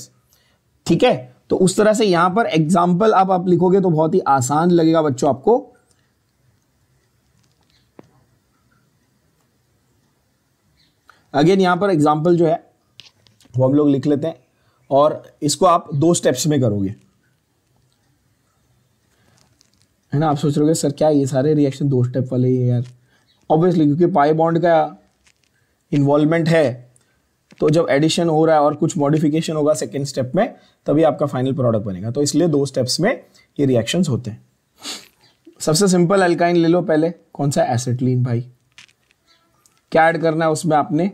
ठीक है तो उस तरह से यहाँ पर एग्जाम्पल आप, आप लिखोगे तो बहुत ही आसान लगेगा बच्चों आपको अगेन यहाँ पर एग्जाम्पल जो है वो हम लोग लिख लेते हैं और इसको आप दो स्टेप्स में करोगे है ना आप सोच रहे हो सर क्या ये सारे रिएक्शन दो स्टेप वाले ही है यार ऑब्वियसली क्योंकि पाई बॉन्ड का इन्वॉल्वमेंट है तो जब एडिशन हो रहा है और कुछ मॉडिफिकेशन होगा सेकेंड स्टेप में तभी आपका फाइनल प्रोडक्ट बनेगा तो इसलिए दो स्टेप्स में ये रिएक्शंस होते हैं सबसे सिंपल अल्काइन ले लो पहले कौन सा एसिटलिन भाई क्या ऐड करना है उसमें आपने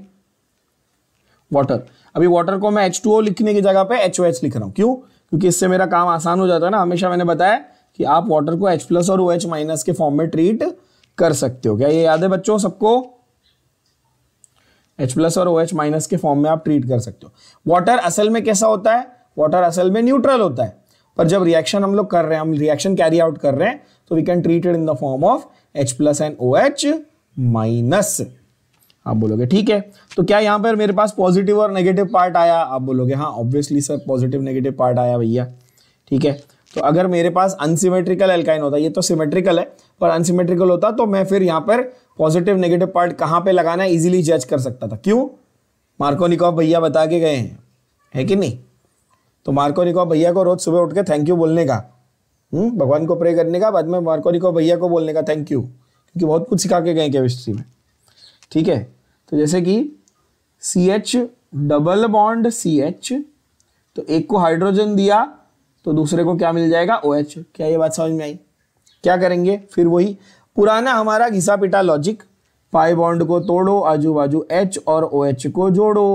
वाटर अभी वाटर को मैं एच टू ओ लिखने की जगह पे एच ओ एच लिख रहा हूँ क्यों क्योंकि इससे मेरा काम आसान हो जाता है ना हमेशा मैंने बताया कि आप वाटर को एच प्लस और ओ एच माइनस के फॉर्म में ट्रीट कर सकते हो क्या ये याद है बच्चों सबको एच प्लस और ओ एच माइनस के फॉर्म में आप ट्रीट कर सकते हो वाटर असल में कैसा होता है वाटर असल में न्यूट्रल होता है पर जब रिएक्शन हम लोग कर रहे हैं हम रिएक्शन कैरी आउट कर रहे हैं तो we can treat it in the form of H plus and O H minus आप बोलोगे ठीक है तो क्या यहाँ पर मेरे पास पॉजिटिव और नेगेटिव पार्ट आया आप बोलोगे हाँ obviously sir positive negative part आया भैया ठीक है तो अगर मेरे पास अनसीमेट्रिकल एल्काइन होता ये तो सिमेट्रिकल है पर अनसीमेट्रिकल होता तो मैं फिर यहाँ पर पॉजिटिव नेगेटिव पार्ट कहाँ पे लगाना है इजिली जज कर सकता था क्यों मार्कोनिकॉफ भैया बता के गए हैं है कि नहीं तो मार्कोनिकॉफ भैया को रोज सुबह उठ के थैंक यू बोलने का हम्म, भगवान को प्रे करने का बाद में मार्कोनिकॉफ भैया को बोलने का थैंक यू क्योंकि बहुत कुछ सिखा के गए केमिस्ट्री में ठीक है तो जैसे कि C H double bond C H तो एक को हाइड्रोजन दिया तो दूसरे को क्या मिल जाएगा ओ OH. एच क्या ये बात समझ में आई क्या करेंगे फिर वही पुराना हमारा घिसा पिटा लॉजिक पाई बॉन्ड को तोड़ो आजू बाजू एच और ओ OH एच को जोड़ो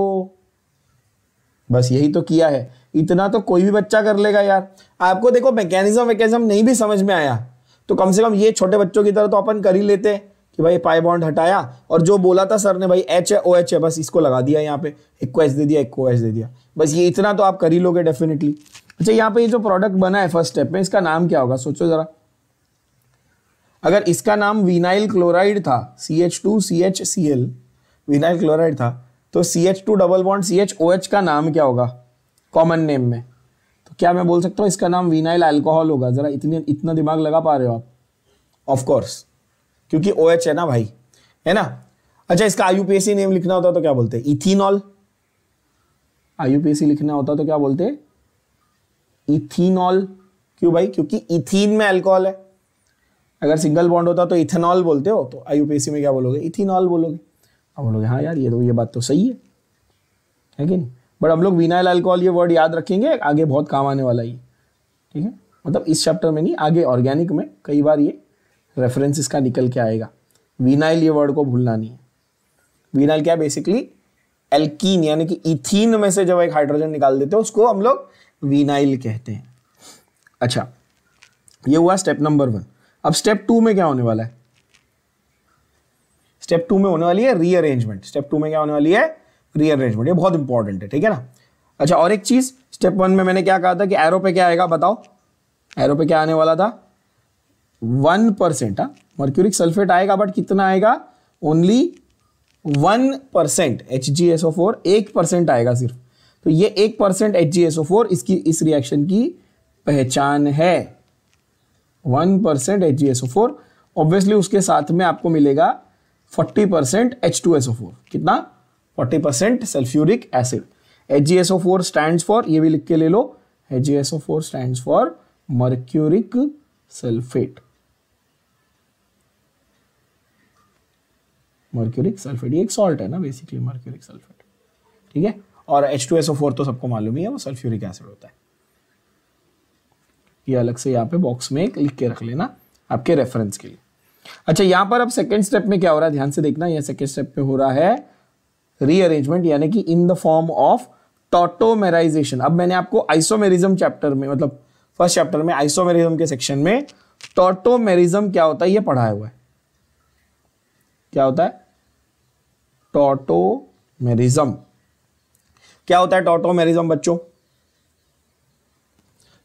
बस यही तो किया है इतना तो कोई भी बच्चा कर लेगा यार आपको देखो मैकेनिज्म वैकेनिज्म नहीं भी समझ में आया तो कम से कम ये छोटे बच्चों की तरह तो अपन कर ही लेते हैं कि भाई पाई बॉन्ड हटाया और जो बोला था सर ने भाई एच है ओ एच है बस इसको लगा दिया यहाँ पे एक को एच दे दिया एक को एच दे दिया बस ये इतना तो आप कर ही लोगे डेफिनेटली अच्छा यहाँ पे ये जो प्रोडक्ट बना है फर्स्ट स्टेप में इसका नाम क्या होगा सोचो ज़रा अगर इसका नाम विनाइल क्लोराइड था C H two C H C L vinyl chloride था तो C H two double bond C H O H का नाम क्या होगा कॉमन नेम में तो क्या मैं बोल सकता हूँ इसका नाम विनाइल अल्कोहल होगा ज़रा इतनी इतना दिमाग लगा पा रहे हो आप ऑफकोर्स क्योंकि ओ OH है ना भाई है ना अच्छा इसका आईयूपीएसी नेम लिखना होता तो क्या बोलते इथिनॉल आईयूपीएसी लिखना होता तो क्या बोलते इथिनॉल क्यों भाई क्योंकि इथिन में अल्कोहल है अगर सिंगल बॉन्ड होता तो इथेनॉल बोलते हो तो आईयूपीएसी में क्या बोलोगे इथिनॉल बोलोगे अब बोलोगे हाँ यार ये तो ये बात तो सही है है कि नहीं बट हम लोग विनाइल अल्कोहल ये वर्ड याद रखेंगे आगे बहुत काम आने वाला है ठीक है मतलब इस चैप्टर में नहीं आगे ऑर्गेनिक में कई बार ये रेफरेंस इसका निकल के आएगा विनाइल ये वर्ड को भूलना नहीं है विनाइल क्या बेसिकली एल्कीन यानी कि इथीन में से जब एक हाइड्रोजन निकाल देते हैं उसको हम लोग विनाइल कहते हैं अच्छा ये हुआ स्टेप नंबर वन अब स्टेप टू में क्या होने वाला है स्टेप टू में होने वाली है रीअरेंजमेंट स्टेप टू में क्या होने वाली है रीअरेंजमेंट ये बहुत इंपॉर्टेंट है ठीक है ना अच्छा और एक चीज स्टेप वन में मैंने क्या कहा था कि एरो पे क्या आएगा बताओ एरो पे क्या आने वाला था वन परसेंट हाँ मर्क्यूरिक सल्फेट आएगा बट कितना आएगा only one percent H G S O four एक परसेंट आएगा सिर्फ तो ये एक percent H G S O four इसकी इस रिएक्शन की पहचान है one percent H G S O four obviously उसके साथ में आपको मिलेगा forty percent H two S O four कितना forty percent sulphuric acid H G S O four stand for ये भी लिख के ले लो H G S O four stand for mercuric sulphate mercuric sulphate ये एक सॉल्ट है ना बेसिकली मर्क्यूरिक सल्फेट ठीक है और H two S O four तो सबको मालूम ही है वो सल्फ्यूरिक एसिड होता है ये अलग से यहाँ पे बॉक्स में एक लिख के रख लेना आपके रेफरेंस के लिए अच्छा यहाँ पर अब सेकेंड स्टेप में क्या हो रहा है ध्यान से देखना यह सेकेंड स्टेप में हो रहा है रीअरेंजमेंट यानी कि in the form of tautomerisation अब मैंने आपको आइसोमेरिज्म चैप्टर में मतलब फर्स्ट चैप्टर में आइसोमेरिज्म के सेक्शन में टोटोमेरिज्म क्या होता है ये पढ़ाया हुआ है क्या होता है टोटोमेरिज्म क्या होता है टोटोमेरिज्म बच्चों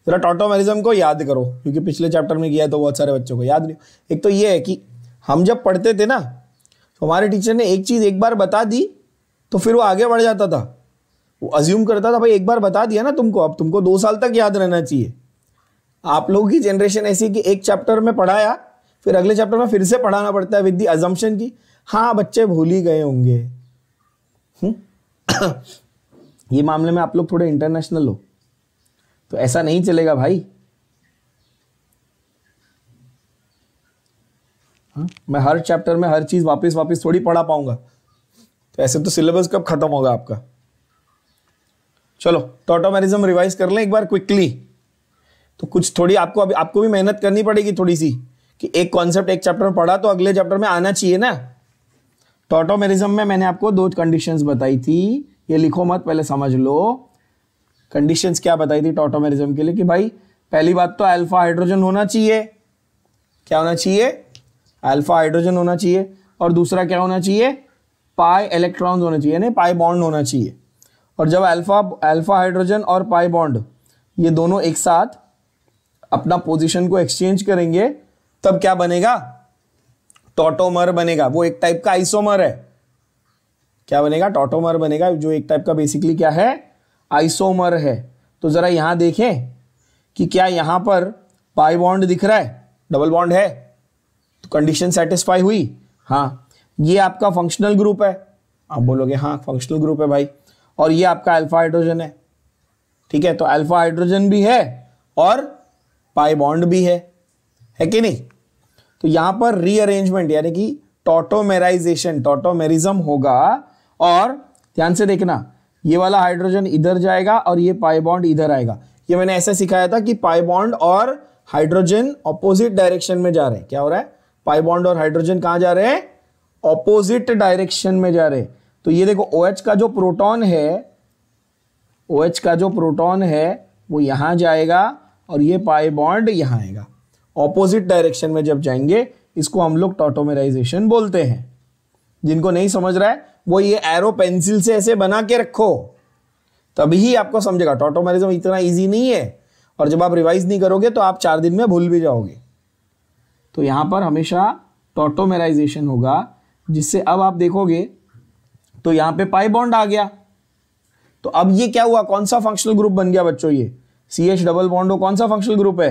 जरा टोटोमेरिज्म को याद करो क्योंकि पिछले चैप्टर में किया है तो बहुत सारे बच्चों को याद नहीं एक तो ये है कि हम जब पढ़ते थे ना तो हमारे टीचर ने एक चीज़ एक बार बता दी तो फिर वो आगे बढ़ जाता था वो अज्यूम करता था भाई एक बार बता दिया ना तुमको अब तुमको दो साल तक याद रहना चाहिए आप लोगों की जनरेशन ऐसी कि एक चैप्टर में पढ़ाया फिर अगले चैप्टर में फिर से पढ़ाना पड़ता है विद दी अजम्पन की हाँ बच्चे भूल ही गए होंगे हम्म? ये मामले में आप लोग थोड़े इंटरनेशनल हो तो ऐसा नहीं चलेगा भाई हा? मैं हर चैप्टर में हर चीज़ वापस वापस थोड़ी पढ़ा पाऊंगा तो ऐसे तो सिलेबस कब खत्म होगा आपका चलो तो ऑटोमेरिज्म रिवाइज कर लें एक बार क्विकली तो कुछ थोड़ी आपको अभी आपको भी मेहनत करनी पड़ेगी थोड़ी सी कि एक कॉन्सेप्ट एक चैप्टर में पढ़ा तो अगले चैप्टर में आना चाहिए ना तो ऑटोमेरिज्म में मैंने आपको दो कंडीशंस बताई थी ये लिखो मत पहले समझ लो कंडीशंस क्या बताई थी टोटोमेरिज्म के लिए कि भाई पहली बात तो अल्फा हाइड्रोजन होना चाहिए क्या होना चाहिए अल्फा हाइड्रोजन होना चाहिए और दूसरा क्या होना चाहिए पाई इलेक्ट्रॉन्स होना चाहिए यानी पाई बॉन्ड होना चाहिए और जब अल्फा अल्फा हाइड्रोजन और पाई बॉन्ड ये दोनों एक साथ अपना पोजीशन को एक्सचेंज करेंगे तब क्या बनेगा टोटोमर बनेगा वो एक टाइप का आइसोमर है क्या बनेगा टोटोमर बनेगा जो एक टाइप का बेसिकली क्या है आइसोमर है तो ज़रा यहां देखें कि क्या यहां पर पाई बॉन्ड दिख रहा है डबल बॉन्ड है तो कंडीशन सेटिस्फाई हुई हाँ ये आपका फंक्शनल ग्रुप है आप बोलोगे हाँ फंक्शनल ग्रुप है भाई और ये आपका अल्फा हाइड्रोजन है ठीक है तो अल्फा हाइड्रोजन भी है और पाई बॉन्ड भी है है कि नहीं तो यहां पर रीअरेंजमेंट यानी कि टोटोमेराइजेशन टोटोमेरिज्म होगा और ध्यान से देखना ये वाला हाइड्रोजन इधर जाएगा और ये पाई बॉन्ड इधर आएगा ये मैंने ऐसा सिखाया था कि पाई बॉन्ड और हाइड्रोजन ऑपोजिट डायरेक्शन में जा रहे हैं क्या हो रहा है पाई बॉन्ड और हाइड्रोजन कहाँ जा रहे हैं ऑपोजिट डायरेक्शन में जा रहे हैं तो ये देखो ओ OH का जो प्रोटोन है ओ OH का जो प्रोटोन है वो यहां जाएगा और ये पाई बॉन्ड आएगा ऑपोजिट डायरेक्शन में जब जाएंगे इसको हम लोग टॉटोमेराइजेशन बोलते हैं जिनको नहीं समझ रहा है वो ये एरो पेंसिल से ऐसे बना के रखो तभी आपको समझेगा टॉटोमेरिज्म इतना ईजी नहीं है और जब आप रिवाइज नहीं करोगे तो आप चार दिन में भूल भी जाओगे तो यहाँ पर हमेशा टोटोमेराइजेशन होगा जिससे अब आप देखोगे तो यहाँ पे पाई बॉन्ड आ गया तो अब ये क्या हुआ कौन सा फंक्शनल ग्रुप बन गया बच्चों ये सी एच डबल बॉन्ड हो कौन सा फंक्शनल ग्रुप है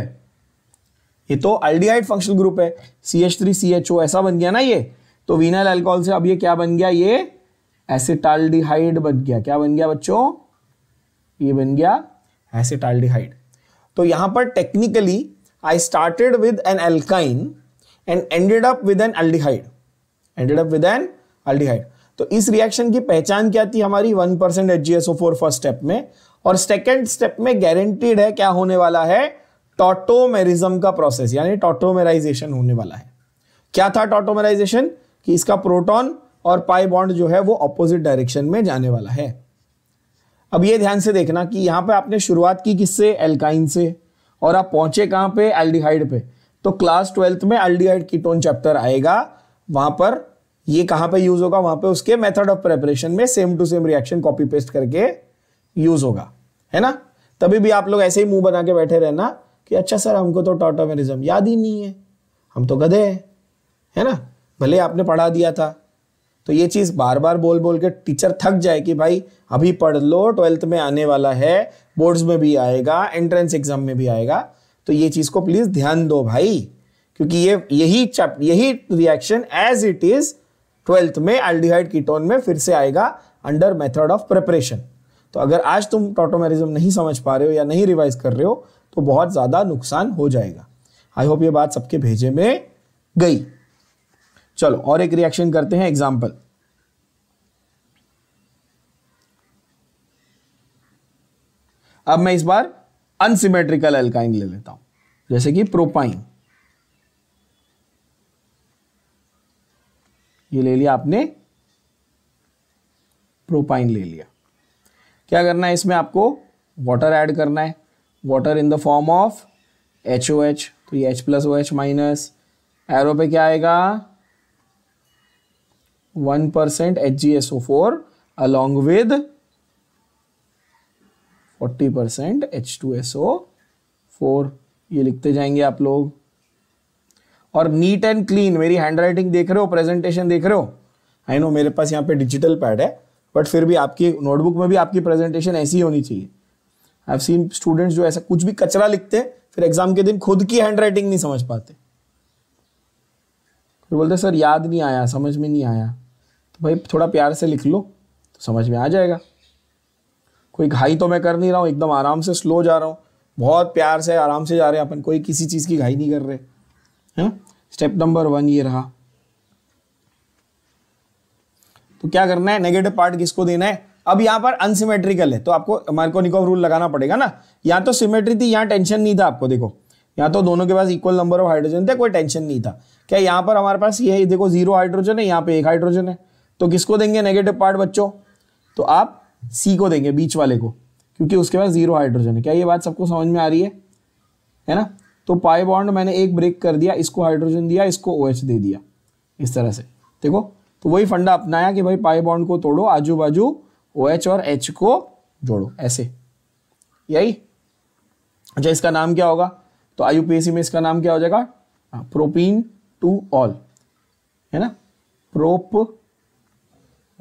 ये तो अल्डिहाइड फंक्शनल ग्रुप है C H three C H O ऐसा बन गया ना ये तो विनाइल अल्कोहल से अब ये क्या बन गया ये एसिटाल्डिहाइड बन गया क्या बन गया बच्चों ये बन गया एसिटाल्डिहाइड तो यहां पर technically I started with an alkyne and ended up with an aldehyde ended up with an aldehyde तो इस रिएक्शन की पहचान क्या थी हमारी one percent H first step में और सेकेंड स्टेप में गारंटीड है क्या होने वाला है टोटोमेरिज्म का प्रोसेस यानी टोटोमेराइजेशन होने वाला है क्या था टोटोमेराइजेशन कि इसका प्रोटॉन और पाई बॉन्ड जो है वो अपोजिट डायरेक्शन में जाने वाला है अब ये ध्यान से देखना कि यहां पे आपने शुरुआत की किससे एल्काइन से और आप पहुंचे कहां पे एल्डिहाइड पे तो क्लास ट्वेल्थ में एल्डिहाइड कीटोन चैप्टर आएगा वहां पर ये कहां पे यूज होगा वहां पे उसके मेथड ऑफ प्रेपरेशन में same to same reaction copy paste करके यूज होगा है ना तभी भी आप लोग ऐसे ही मुंह बना के बैठे रहना कि अच्छा सर हमको तो टॉटोमेरिज्म याद ही नहीं है हम तो गधे हैं है ना भले आपने पढ़ा दिया था तो ये चीज़ बार बार बोल बोल के टीचर थक जाए कि भाई अभी पढ़ लो ट्वेल्थ में आने वाला है बोर्ड्स में भी आएगा एंट्रेंस एग्जाम में भी आएगा तो ये चीज़ को प्लीज़ ध्यान दो भाई क्योंकि ये यही चप यही reaction as it is twelfth में एल्डिहाइड कीटोन में फिर से आएगा अंडर मेथड ऑफ प्रिपरेशन तो अगर आज तुम टोटोमेरिज्म नहीं समझ पा रहे हो या नहीं रिवाइज कर रहे हो तो बहुत ज़्यादा नुकसान हो जाएगा आई होप ये बात सबके भेजे में गई चलो और एक रिएक्शन करते हैं एग्जाम्पल अब मैं इस बार अनसिमेट्रिकल एल्काइन ले लेता हूं जैसे कि प्रोपाइन ये ले लिया आपने प्रोपाइन ले लिया क्या करना है इसमें आपको वाटर ऐड करना है water in the form of H O H तो ये H plus O H minus arrow पे क्या आएगा one percent H G S O four along with forty percent H two S O four ये लिखते जाएंगे आप लोग और नीट एंड क्लीन मेरी हैंड राइटिंग देख रहे हो प्रेजेंटेशन देख रहे हो आई नो मेरे पास यहाँ पे डिजिटल पैड है बट फिर भी आपकी नोटबुक में भी आपकी प्रेजेंटेशन ऐसी होनी चाहिए आई सीन स्टूडेंट्स जो ऐसा कुछ भी कचरा लिखते हैं फिर एग्जाम के दिन खुद की हैंड राइटिंग नहीं समझ पाते फिर बोलते सर याद नहीं आया समझ में नहीं आया तो भाई थोड़ा प्यार से लिख लो तो समझ में आ जाएगा कोई घाई तो मैं कर नहीं रहा हूँ एकदम आराम से स्लो जा रहा हूँ बहुत प्यार से आराम से जा रहे हैं अपन कोई किसी चीज़ की घाई नहीं कर रहे हैं स्टेप नंबर वन ये रहा तो क्या करना है नेगेटिव पार्ट किसको देना है अब यहाँ पर अनसिमेट्रिकल है तो आपको मार्कोनिकोव रूल लगाना पड़ेगा ना यहाँ तो सिमेट्री थी यहाँ टेंशन नहीं था आपको देखो यहाँ तो दोनों के पास इक्वल नंबर ऑफ हाइड्रोजन थे कोई टेंशन नहीं था क्या यहाँ पर हमारे पास ये देखो जीरो हाइड्रोजन है यहाँ पे एक हाइड्रोजन है तो किसको देंगे नेगेटिव पार्ट बच्चों तो आप सी को देंगे बीच वाले को क्योंकि उसके पास जीरो हाइड्रोजन है क्या ये बात सबको समझ में आ रही है है ना तो पाई बॉन्ड मैंने एक ब्रेक कर दिया इसको हाइड्रोजन दिया इसको ओ OH दे दिया इस तरह से देखो तो वही फंडा अपनाया कि भाई पाई बॉन्ड को तोड़ो आजू बाजू ओ OH और एच को जोड़ो ऐसे यही अच्छा इसका नाम क्या होगा तो आयुपीएसी में इसका नाम क्या हो जाएगा प्रोपीन टू ऑल है ना prop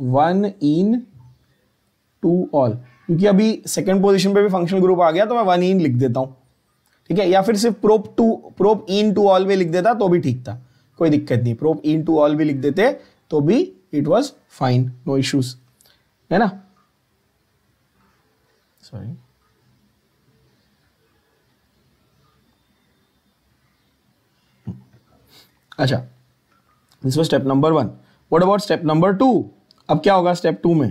one en two ol क्योंकि अभी सेकंड पोजीशन पे भी फंक्शन ग्रुप आ गया तो मैं वन इन लिख देता हूं ठीक है या फिर सिर्फ prop two prop en two ol भी लिख देता तो भी ठीक था कोई दिक्कत नहीं प्रोप इन टू ऑल भी लिख देते तो भी it was fine no issues है ना सॉरी अच्छा this was step number one what about step number two अब क्या होगा स्टेप टू में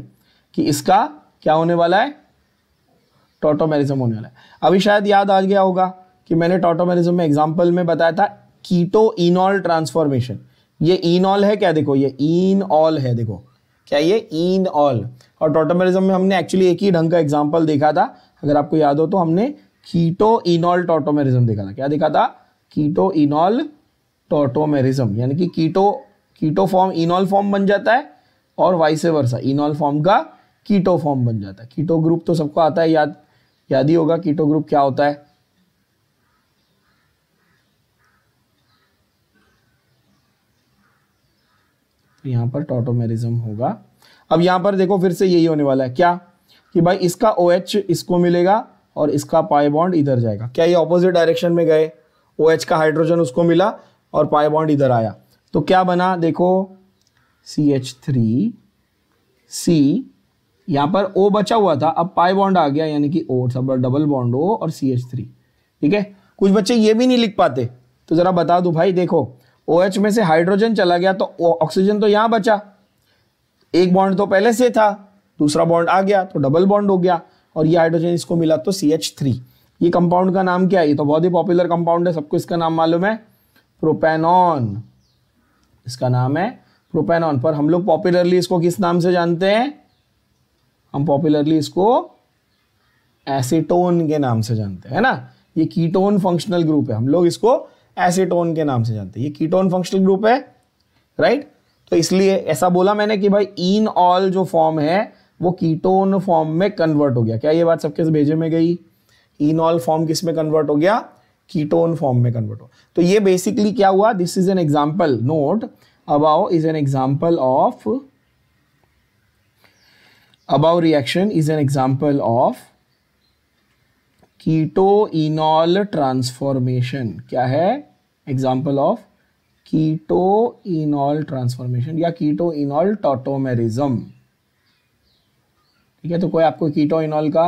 कि इसका क्या होने वाला है टोटोमेरिज्म होने वाला है अभी शायद याद आ गया होगा कि मैंने टोटोमेरिज्म में एग्जाम्पल में बताया था कीटो इनॉल ट्रांसफॉर्मेशन ये इनॉल है क्या देखो ये इनऑल है देखो क्या ये इन ऑल और टोटमरिज्म में हमने एक्चुअली एक ही ढंग का एग्जाम्पल देखा था अगर आपको याद हो तो हमने कीटो इनॉल टोटोमेरिज्म देखा था क्या देखा था कीटो इनॉल टोटोमेरिज्म यानी कि कीटो कीटो फॉर्म इनॉल फॉर्म बन जाता है और वाइस वर्सा इनॉल फॉर्म का कीटो फॉर्म बन जाता है कीटो ग्रुप तो सबको आता है याद याद ही होगा कीटो ग्रुप क्या होता है यहाँ पर टोटोमेरिज्म होगा अब यहाँ पर देखो फिर से यही होने वाला है क्या कि भाई इसका ओ OH इसको मिलेगा और इसका पाए बॉन्ड इधर जाएगा क्या ये ऑपोजिट डायरेक्शन में गए ओ OH का हाइड्रोजन उसको मिला और पाए बॉन्ड इधर आया तो क्या बना देखो सी एच थ्री सी यहाँ पर ओ बचा हुआ था अब पाए बॉन्ड आ गया यानी कि ओ सब डबल बॉन्ड ओ और सी एच थ्री ठीक है कुछ बच्चे ये भी नहीं लिख पाते तो ज़रा बता दो भाई देखो ओ OH में से हाइड्रोजन चला गया तो ऑक्सीजन तो यहां बचा एक बॉन्ड तो पहले से था दूसरा बॉन्ड आ गया तो डबल बॉन्ड हो गया और ये हाइड्रोजन इसको मिला तो सी एच थ्री ये कंपाउंड का नाम क्या है ये तो बहुत ही पॉपुलर कंपाउंड है सबको इसका नाम मालूम है प्रोपेनॉन इसका नाम है प्रोपेनॉन पर हम लोग पॉपुलरली इसको किस नाम से जानते हैं हम पॉपुलरली इसको एसीटोन के नाम से जानते हैं ना ये कीटोन फंक्शनल ग्रुप है हम लोग इसको एसिटोन के नाम से जानते हैं ये कीटोन फंक्शनल ग्रुप है राइट तो इसलिए ऐसा बोला मैंने कि भाई इन ऑल जो फॉर्म है वो कीटोन फॉर्म में कन्वर्ट हो गया क्या ये बात सबके भेजे में गई इनऑल फॉर्म किस में कन्वर्ट हो गया कीटोन फॉर्म में कन्वर्ट हो तो ये बेसिकली क्या हुआ this is an example not about is an example of about reaction is an example of keto enol transformation क्या है example of keto enol transformation या कीटो इनॉल टोटोमेरिज्म ठीक है तो कोई आपको कीटो इनॉल का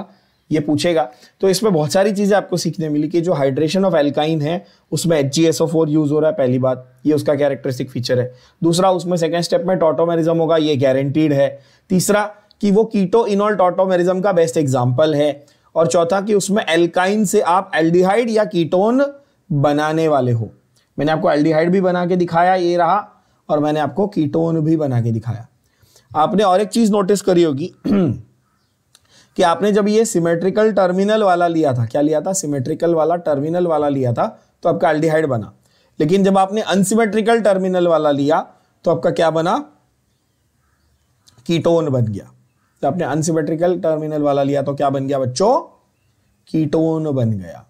ये पूछेगा तो इसमें बहुत सारी चीज़ें आपको सीखने मिली कि जो हाइड्रेशन ऑफ एल्काइन है उसमें एच यूज़ हो रहा है पहली बात ये उसका कैरेक्टरिस्टिक फीचर है दूसरा उसमें सेकेंड स्टेप में टोटोमेरिज्म होगा ये गारंटीड है तीसरा कि वो कीटो इनॉल टोटोमेरिज्म का बेस्ट एग्जाम्पल है और चौथा कि उसमें एल्काइन से आप एल्डिहाइड या कीटोन बनाने वाले हो मैंने आपको एल्डिहाइड भी बना के दिखाया ये रहा और मैंने आपको कीटोन भी बना के दिखाया आपने और एक चीज़ नोटिस करी होगी कि आपने जब ये सिमेट्रिकल टर्मिनल वाला लिया था क्या लिया था सिमेट्रिकल वाला टर्मिनल वाला लिया था तो आपका एल्डिहाइड बना लेकिन जब आपने अनसिमेट्रिकल टर्मिनल वाला लिया तो आपका क्या बना कीटोन बन गया तो आपने अनसिमेट्रिकल टर्मिनल वाला लिया तो क्या बन गया बच्चों कीटोन बन गया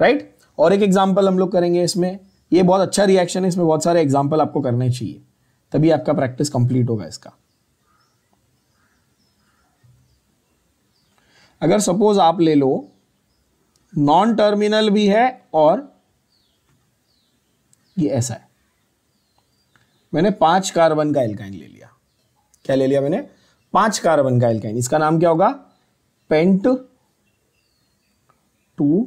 राइट और एक एग्जाम्पल हम लोग करेंगे इसमें ये बहुत अच्छा रिएक्शन है इसमें बहुत सारे एग्जाम्पल आपको करने चाहिए तभी आपका प्रैक्टिस कंप्लीट होगा इसका अगर सपोज आप ले लो नॉन टर्मिनल भी है और ये ऐसा है मैंने पांच कार्बन का एल्काइन ले लिया क्या ले लिया मैंने पांच कार्बन का एल्केन इसका नाम क्या होगा पेंट टू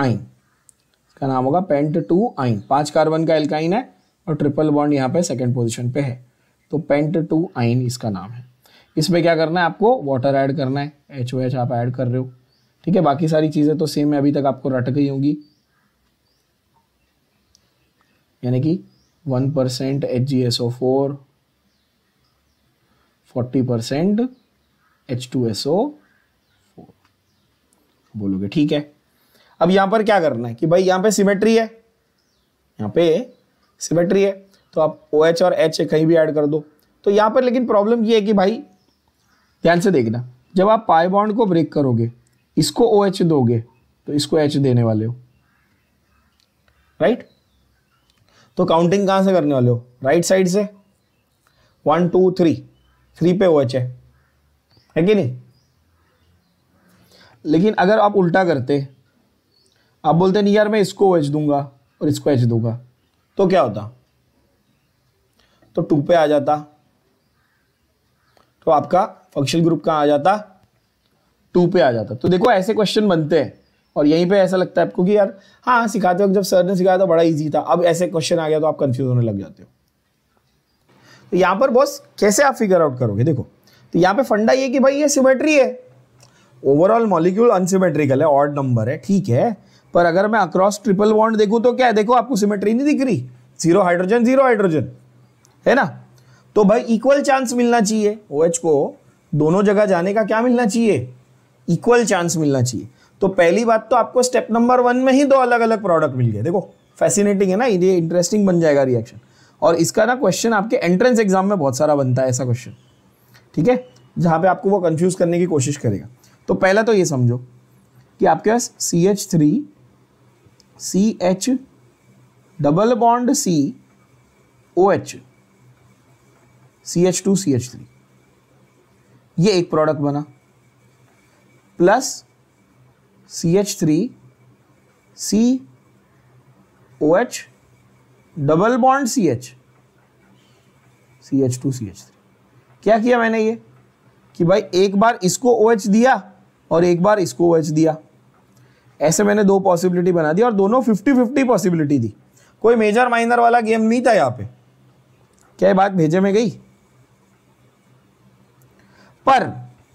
आइन इसका नाम होगा पेंट टू आइन पांच कार्बन का एल्काइन है और ट्रिपल बॉन्ड यहां पे सेकंड पोजीशन पे है तो पेंट टू आइन इसका नाम है इसमें क्या करना है आपको वाटर ऐड करना है एच ओ एच आप ऐड कर रहे हो ठीक है बाकी सारी चीज़ें तो सेम है अभी तक आपको रट गई होंगी यानी कि one percent H G S O four forty percent H two S O four बोलोगे ठीक है अब यहां पर क्या करना है कि भाई यहां पे सिमेट्री है यहां पे सिमेट्री है तो आप ओ OH और एच कहीं भी ऐड कर दो तो यहां पर लेकिन प्रॉब्लम ये है कि भाई ध्यान से देखना जब आप पाई बॉन्ड को ब्रेक करोगे इसको ओ OH दोगे तो इसको एच देने वाले हो राइट तो काउंटिंग कहां से करने वाले हो राइट साइड से वन टू थ्री थ्री पे ओ एच है है कि नहीं लेकिन अगर आप उल्टा करते आप बोलते नहीं यार मैं इसको ओ एच दूंगा और इसको एच दूंगा तो क्या होता तो टू पे आ जाता तो आपका फंक्शन ग्रुप कहाँ आ जाता टू पे आ जाता तो देखो ऐसे क्वेश्चन बनते हैं और यहीं पे ऐसा लगता है आपको कि यार हाँ सिखाते वक्त जब सर ने सिखाया था तो बड़ा इजी था अब ऐसे क्वेश्चन आ गया तो आप कंफ्यूज होने लग जाते हो तो यहां पर बॉस कैसे आप फिगर आउट करोगे देखो तो यहां पे फंडा ये कि भाई ये सिमेट्री है ओवरऑल मॉलिक्यूल अनसिमेट्रिकल है ऑड नंबर है ठीक है पर अगर मैं अक्रॉस ट्रिपल बॉन्ड देखूँ तो क्या है देखो आपको सिमेट्री नहीं दिख रही जीरो हाइड्रोजन जीरो हाइड्रोजन है ना तो भाई इक्वल चांस मिलना चाहिए ओ OH को दोनों जगह जाने का क्या मिलना चाहिए इक्वल चांस मिलना चाहिए तो पहली बात तो आपको स्टेप नंबर वन में ही दो अलग अलग प्रोडक्ट मिल गए देखो फैसिनेटिंग है ना ये इंटरेस्टिंग बन जाएगा रिएक्शन और इसका ना क्वेश्चन आपके एंट्रेंस एग्जाम में बहुत सारा बनता है ऐसा क्वेश्चन ठीक है जहाँ पे आपको वो कंफ्यूज करने की कोशिश करेगा तो पहला तो ये समझो कि आपके पास C H three C H double bond C O H C H two C H three ये एक प्रोडक्ट बना plus C H three C O H double bond C H C H two C H three क्या किया मैंने ये कि भाई एक बार इसको ओ OH एच दिया और एक बार इसको ओ OH दिया ऐसे मैंने दो पॉसिबिलिटी बना दी और दोनों फिफ्टी फिफ्टी पॉसिबिलिटी दी कोई मेजर माइनर वाला गेम नहीं था यहाँ पे क्या ये बात भेजे में गई पर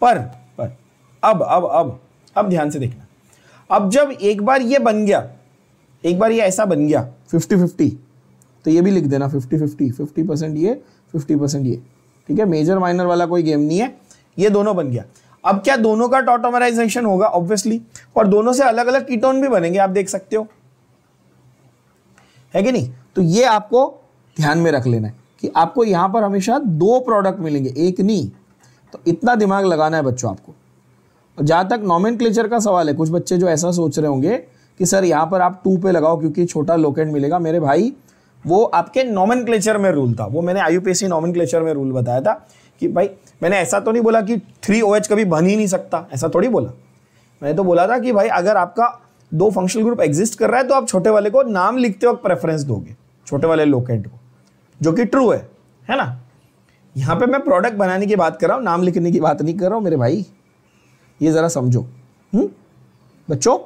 पर पर अब अब अब अब ध्यान से देखना अब जब एक बार ये बन गया एक बार ये ऐसा बन गया फिफ्टी फिफ्टी तो ये भी लिख देना फिफ्टी फिफ्टी फिफ्टी परसेंट ये फिफ्टी परसेंट ये ठीक है मेजर माइनर वाला कोई गेम नहीं है ये दोनों बन गया अब क्या दोनों का टॉटोमराइजेशन होगा ऑब्वियसली और दोनों से अलग अलग कीटोन भी बनेंगे आप देख सकते हो है कि नहीं तो ये आपको ध्यान में रख लेना है कि आपको यहां पर हमेशा दो प्रोडक्ट मिलेंगे एक नहीं तो इतना दिमाग लगाना है बच्चों आपको और जहां तक नॉमेन का सवाल है कुछ बच्चे जो ऐसा सोच रहे होंगे कि सर यहां पर आप टू पे लगाओ क्योंकि छोटा लोकेट मिलेगा मेरे भाई वो आपके नॉमन में रूल था वो मैंने आई यू में रूल बताया था कि भाई मैंने ऐसा तो नहीं बोला कि थ्री ओ कभी बन ही नहीं सकता ऐसा थोड़ी बोला मैंने तो बोला था कि भाई अगर आपका दो फंक्शनल ग्रुप एग्जिस्ट कर रहा है तो आप छोटे वाले को नाम लिखते वक्त प्रेफरेंस दोगे छोटे वाले लोकेट को जो कि ट्रू है है ना यहाँ पे मैं प्रोडक्ट बनाने की बात कर रहा हूँ नाम लिखने की बात नहीं कर रहा हूँ मेरे भाई ये ज़रा समझो हम्म बच्चों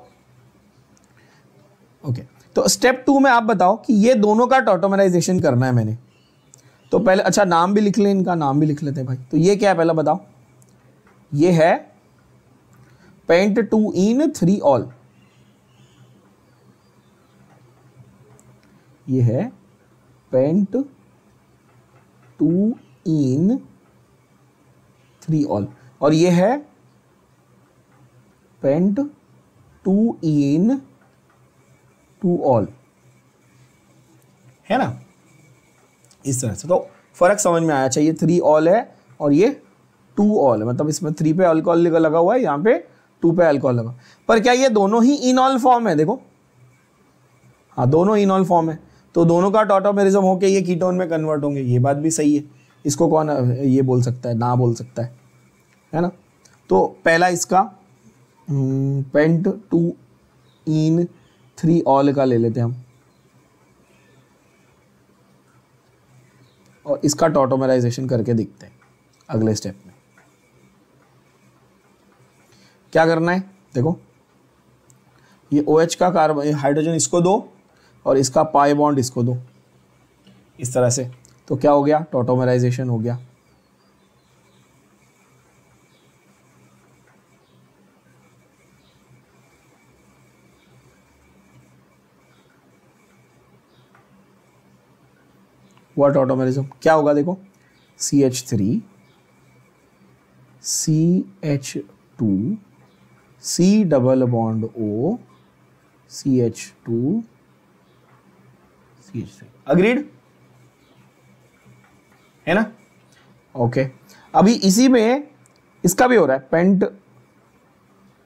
ओके तो स्टेप टू में आप बताओ कि ये दोनों का टॉटोमराइजेशन करना है मैंने तो पहले अच्छा नाम भी लिख लें इनका नाम भी लिख लेते हैं भाई तो ये क्या है पहला बताओ ये है pent two en three ol ये है pent two en three ol और ये है pent two en two ol है ना इस तरह से तो फ़र्क समझ में आया चाहिए थ्री ऑल है और ये टू ऑल मतलब इसमें थ्री पे अल्कोहल लगा हुआ है यहाँ पे टू पे अल्कोहल लगा पर क्या ये दोनों ही ऑल फॉर्म है देखो हाँ दोनों ऑल फॉर्म है तो दोनों का टॉटोमेरिज्म होके ये कीटोन में कन्वर्ट होंगे ये बात भी सही है इसको कौन ये बोल सकता है ना बोल सकता है है ना तो पहला इसका pent two en three ol का ले लेते हैं हम और इसका टोटोमराइजेशन करके देखते हैं अगले स्टेप में क्या करना है देखो ये ओ OH का कार्बन हाइड्रोजन इसको दो और इसका पाई बॉन्ड इसको दो इस तरह से तो क्या हो गया टोटोमराइजेशन हो गया वाट ऑटोमेरिज्म क्या होगा देखो C H three C H two C double bond O C H two C H three agreed है ना ओके okay. अभी इसी में इसका भी हो रहा है pent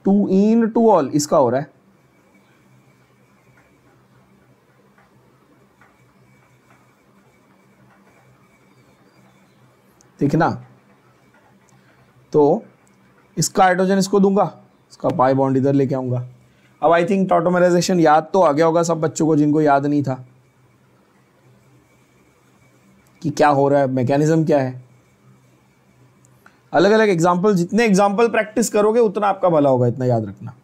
two en two ol इसका हो रहा है ठीक है ना तो इसका हाइड्रोजन इसको दूंगा इसका पाई बॉन्ड इधर लेके आऊंगा अब आई थिंक टॉटोमराइजेशन याद तो आ गया होगा सब बच्चों को जिनको याद नहीं था कि क्या हो रहा है मैकेनिज्म क्या है अलग अलग एग्जाम्पल जितने एग्जाम्पल प्रैक्टिस करोगे उतना आपका भला होगा इतना याद रखना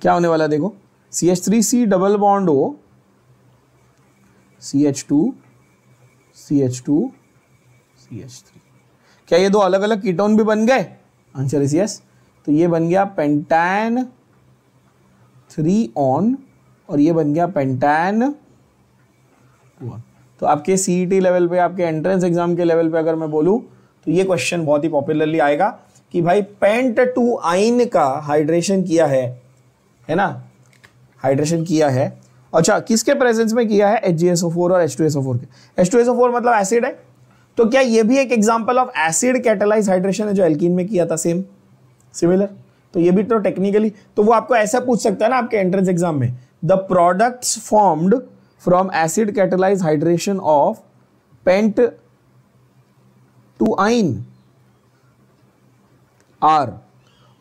क्या होने वाला देखो C H three C double bond O C H two C H two C H three क्या ये दो अलग अलग कीटोन भी बन गए आंसर इज यस तो ये बन गया पेंटैन थ्री ऑन और ये बन गया पेंटैन वन तो आपके सी लेवल e पे आपके एंट्रेंस एग्जाम के लेवल पे अगर मैं बोलूं तो ये क्वेश्चन बहुत ही पॉपुलरली आएगा कि भाई पेंट टू आइन का हाइड्रेशन किया है है ना हाइड्रेशन किया है अच्छा किसके प्रेजेंस में किया है HgSO4 और H2SO4 के H2SO4 मतलब एसिड है तो क्या ये भी एक example of acid catalysed hydration है जो एल्किन में किया था सेम सिमिलर तो ये भी तो टेक्निकली तो वो आपको ऐसा पूछ सकता है ना आपके एंट्रेंस एग्जाम में the product formed from acid catalysed hydration of pent two yne are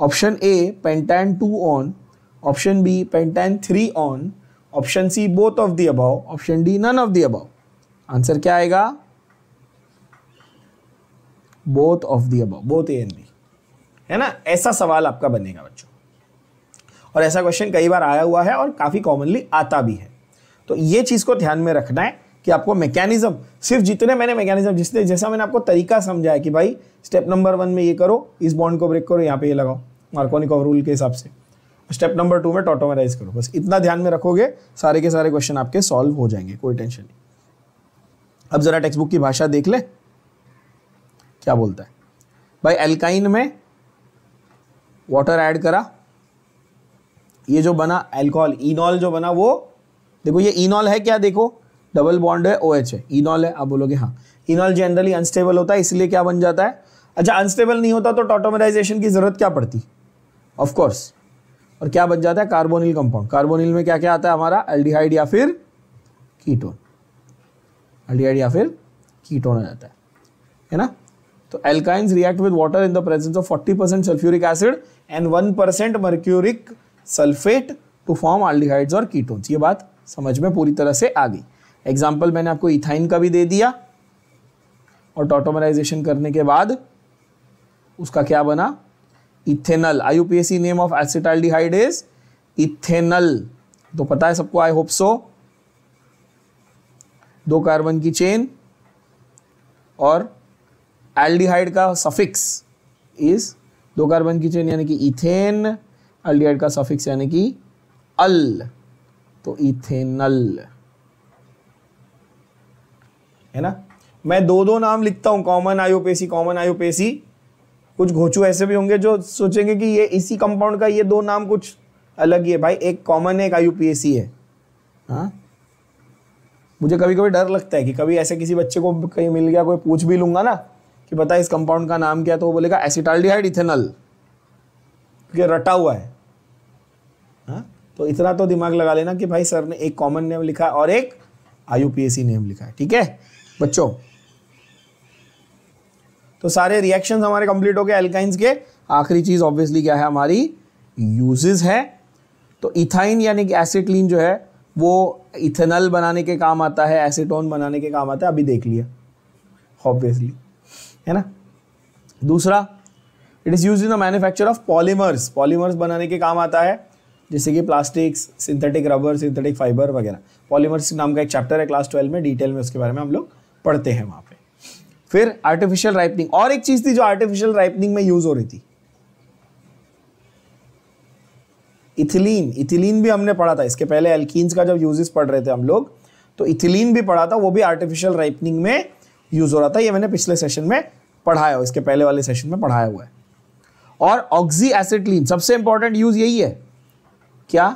option A pentan two one option B pentan three one option C both of the above option D none of the above answer क्या आएगा both of the above both A and B है ना ऐसा सवाल आपका बनेगा बच्चों और ऐसा क्वेश्चन कई बार आया हुआ है और काफ़ी कॉमनली आता भी है तो ये चीज़ को ध्यान में रखना है कि आपको मैकेनिज्म सिर्फ जितने मैंने मैकेनिज्म जिसने जैसा मैंने आपको तरीका समझाया कि भाई स्टेप नंबर वन में ये करो इस बॉन्ड को ब्रेक करो यहाँ पे ये लगाओ मार्कोनिक रूल के हिसाब से स्टेप नंबर टू में टॉटोमेराइज करो बस इतना ध्यान में रखोगे सारे के सारे क्वेश्चन आपके सॉल्व हो जाएंगे कोई टेंशन नहीं अब जरा टेक्स्ट बुक की भाषा देख ले क्या बोलता है भाई एल्काइन में वाटर ऐड करा ये जो बना एल्कोहल इनॉल जो बना वो देखो ये इनॉल है क्या देखो डबल बॉन्ड है ओ एच है इनॉल है आप बोलोगे हाँ इनॉल जनरली अनस्टेबल होता है इसलिए क्या बन जाता है अच्छा अनस्टेबल नहीं होता तो टॉटोमराइजेशन की जरूरत क्या पड़ती ऑफकोर्स और क्या बन जाता है कार्बोनिल कंपाउंड कार्बोनिल में क्या क्या आता है हमारा एल्डिहाइड या फिर कीटोन एल्डिहाइड या फिर कीटोन आ जाता है है ना तो alkynes react with water in the presence of 40 percent sulphuric acid and 1 percent mercuric sulphate to form aldehydes और कीटोन्स ये बात समझ में पूरी तरह से आ गई एग्जाम्पल मैंने आपको इथाइन का भी दे दिया और टॉटोमराइजेशन करने के बाद उसका क्या बना ethanal IUPAC name of acetaldehyde is ethanal तो पता है सबको आई होप सो दो कार्बन की चेन और एल्डिहाइड का सफिक्स इज दो कार्बन की चेन यानी कि इथेन एल्डिहाइड का सफिक्स यानी कि अल तो इथेनल है ना मैं दो दो नाम लिखता हूं कॉमन आयोपेसी कॉमन आयोपेसी कुछ घोचू ऐसे भी होंगे जो सोचेंगे कि ये इसी कंपाउंड का ये दो नाम कुछ अलग ही है भाई एक कॉमन है एक आई है हाँ मुझे कभी कभी डर लगता है कि कभी ऐसे किसी बच्चे को कहीं मिल गया कोई पूछ भी लूंगा ना कि पता है इस कंपाउंड का नाम क्या है तो वो बोलेगा एसिटाल्डिहाइड इथेनल क्योंकि रटा हुआ है हाँ तो इतना तो दिमाग लगा लेना कि भाई सर ने एक कॉमन नेम लिखा है और एक आई नेम लिखा है ठीक है बच्चों तो सारे रिएक्शन हमारे कंप्लीट हो गए एल्काइंस के आखिरी चीज़ ऑब्वियसली क्या है हमारी यूजेस है तो इथाइन यानी कि एसिटलिन जो है वो इथेनल बनाने के काम आता है एसिटोन बनाने के काम आता है अभी देख लिया ऑब्वियसली है ना दूसरा it is use in the manufacture of polymers polymers बनाने के काम आता है जैसे कि plastics synthetic rubber synthetic fibre वगैरह पॉलीमर्स नाम का एक चैप्टर है क्लास ट्वेल्व में डिटेल में उसके बारे में हम लोग पढ़ते हैं वहाँ पर फिर आर्टिफिशियल राइपनिंग और एक चीज थी जो आर्टिफिशियल राइपनिंग में यूज हो रही थी इथिलीन इथिलीन भी हमने पढ़ा था इसके पहले एल्कीन्स का जब यूजेस पढ़ रहे थे हम लोग तो इथिलीन भी पढ़ा था वो भी आर्टिफिशियल राइपनिंग में यूज हो रहा था ये मैंने पिछले सेशन में पढ़ाया इसके पहले वाले सेशन में पढ़ाया हुआ है और ऑक्सी एसिटलीन सबसे इंपॉर्टेंट यूज यही है क्या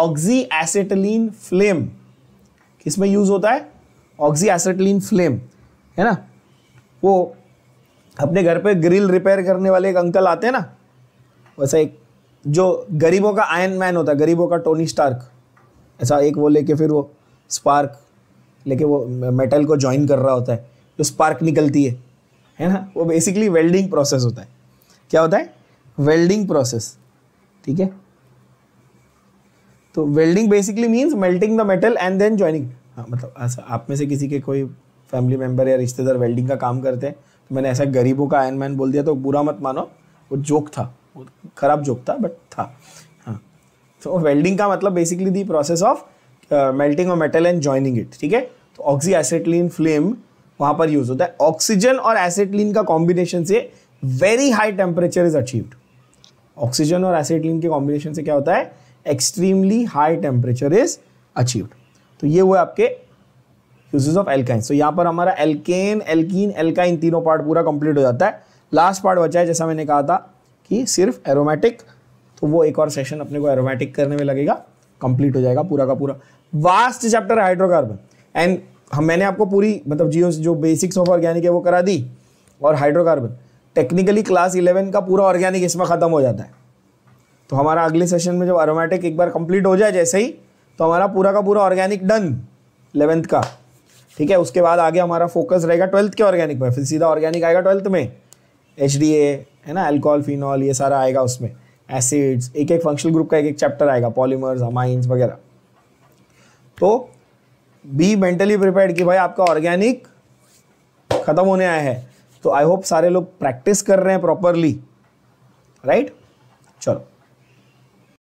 ऑक्सी एसिटलीन फ्लेम किसमें यूज होता है ऑक्सी एसिटलीन फ्लेम है ना वो अपने घर पे ग्रिल रिपेयर करने वाले एक अंकल आते हैं ना वैसा एक जो गरीबों का आयन मैन होता है गरीबों का टोनी स्टार्क ऐसा एक वो लेके फिर वो स्पार्क लेके वो मेटल को ज्वाइन कर रहा होता है जो स्पार्क निकलती है है ना वो बेसिकली वेल्डिंग प्रोसेस होता है क्या होता है वेल्डिंग प्रोसेस ठीक है तो welding basically means melting the metal and then joining हाँ मतलब आप में से किसी के कोई फैमिली मेम्बर या रिश्तेदार वेल्डिंग का काम करते हैं तो मैंने ऐसा गरीबों का आयन मैन बोल दिया तो बुरा मत मानो वो जोक था वो खराब जोक था बट था हाँ तो वेल्डिंग का मतलब basically the process of melting of metal and joining it ठीक है तो ऑक्सी एसेटलिन फ्लेम वहाँ पर यूज होता है ऑक्सीजन और एसेटलिन का कॉम्बिनेशन से very high temperature is achieved oxygen और एसेटलिन के कॉम्बिनेशन से क्या होता है extremely high temperature is achieved तो ये हुए आपके यूजेज ऑफ एल्काइन सो यहाँ पर हमारा एल्केन एल्कीन एल्काइन तीनों पार्ट पूरा कंप्लीट हो जाता है लास्ट पार्ट बचा है जैसा मैंने कहा था कि सिर्फ एरोमेटिक तो वो एक और सेशन अपने को एरोमेटिक करने में लगेगा कंप्लीट हो जाएगा पूरा का पूरा वास्ट चैप्टर है हाइड्रोकार्बन एंड हम मैंने आपको पूरी मतलब जियो जो बेसिक्स ऑफ ऑर्गेनिक है वो करा दी और हाइड्रोकार्बन टेक्निकली क्लास इलेवन का पूरा ऑर्गेनिक इसमें ख़त्म हो जाता है तो हमारा अगले सेशन में जब एरोमेटिक एक बार कंप्लीट हो जाए जैसे ही तो हमारा पूरा का पूरा ऑर्गेनिक डन इलेवेंथ का ठीक है उसके बाद आगे हमारा फोकस रहेगा ट्वेल्थ के ऑर्गेनिक में फिर सीधा ऑर्गेनिक आएगा ट्वेल्थ में एच है ना एल्कोहल फिनॉल ये सारा आएगा उसमें एसिड्स एक एक फंक्शनल ग्रुप का एक एक चैप्टर आएगा पॉलीमर्स अमाइंस वगैरह तो बी मेंटली प्रिपेयर्ड कि भाई आपका ऑर्गेनिक ख़त्म होने आया है तो आई होप सारे लोग प्रैक्टिस कर रहे हैं प्रॉपरली राइट चलो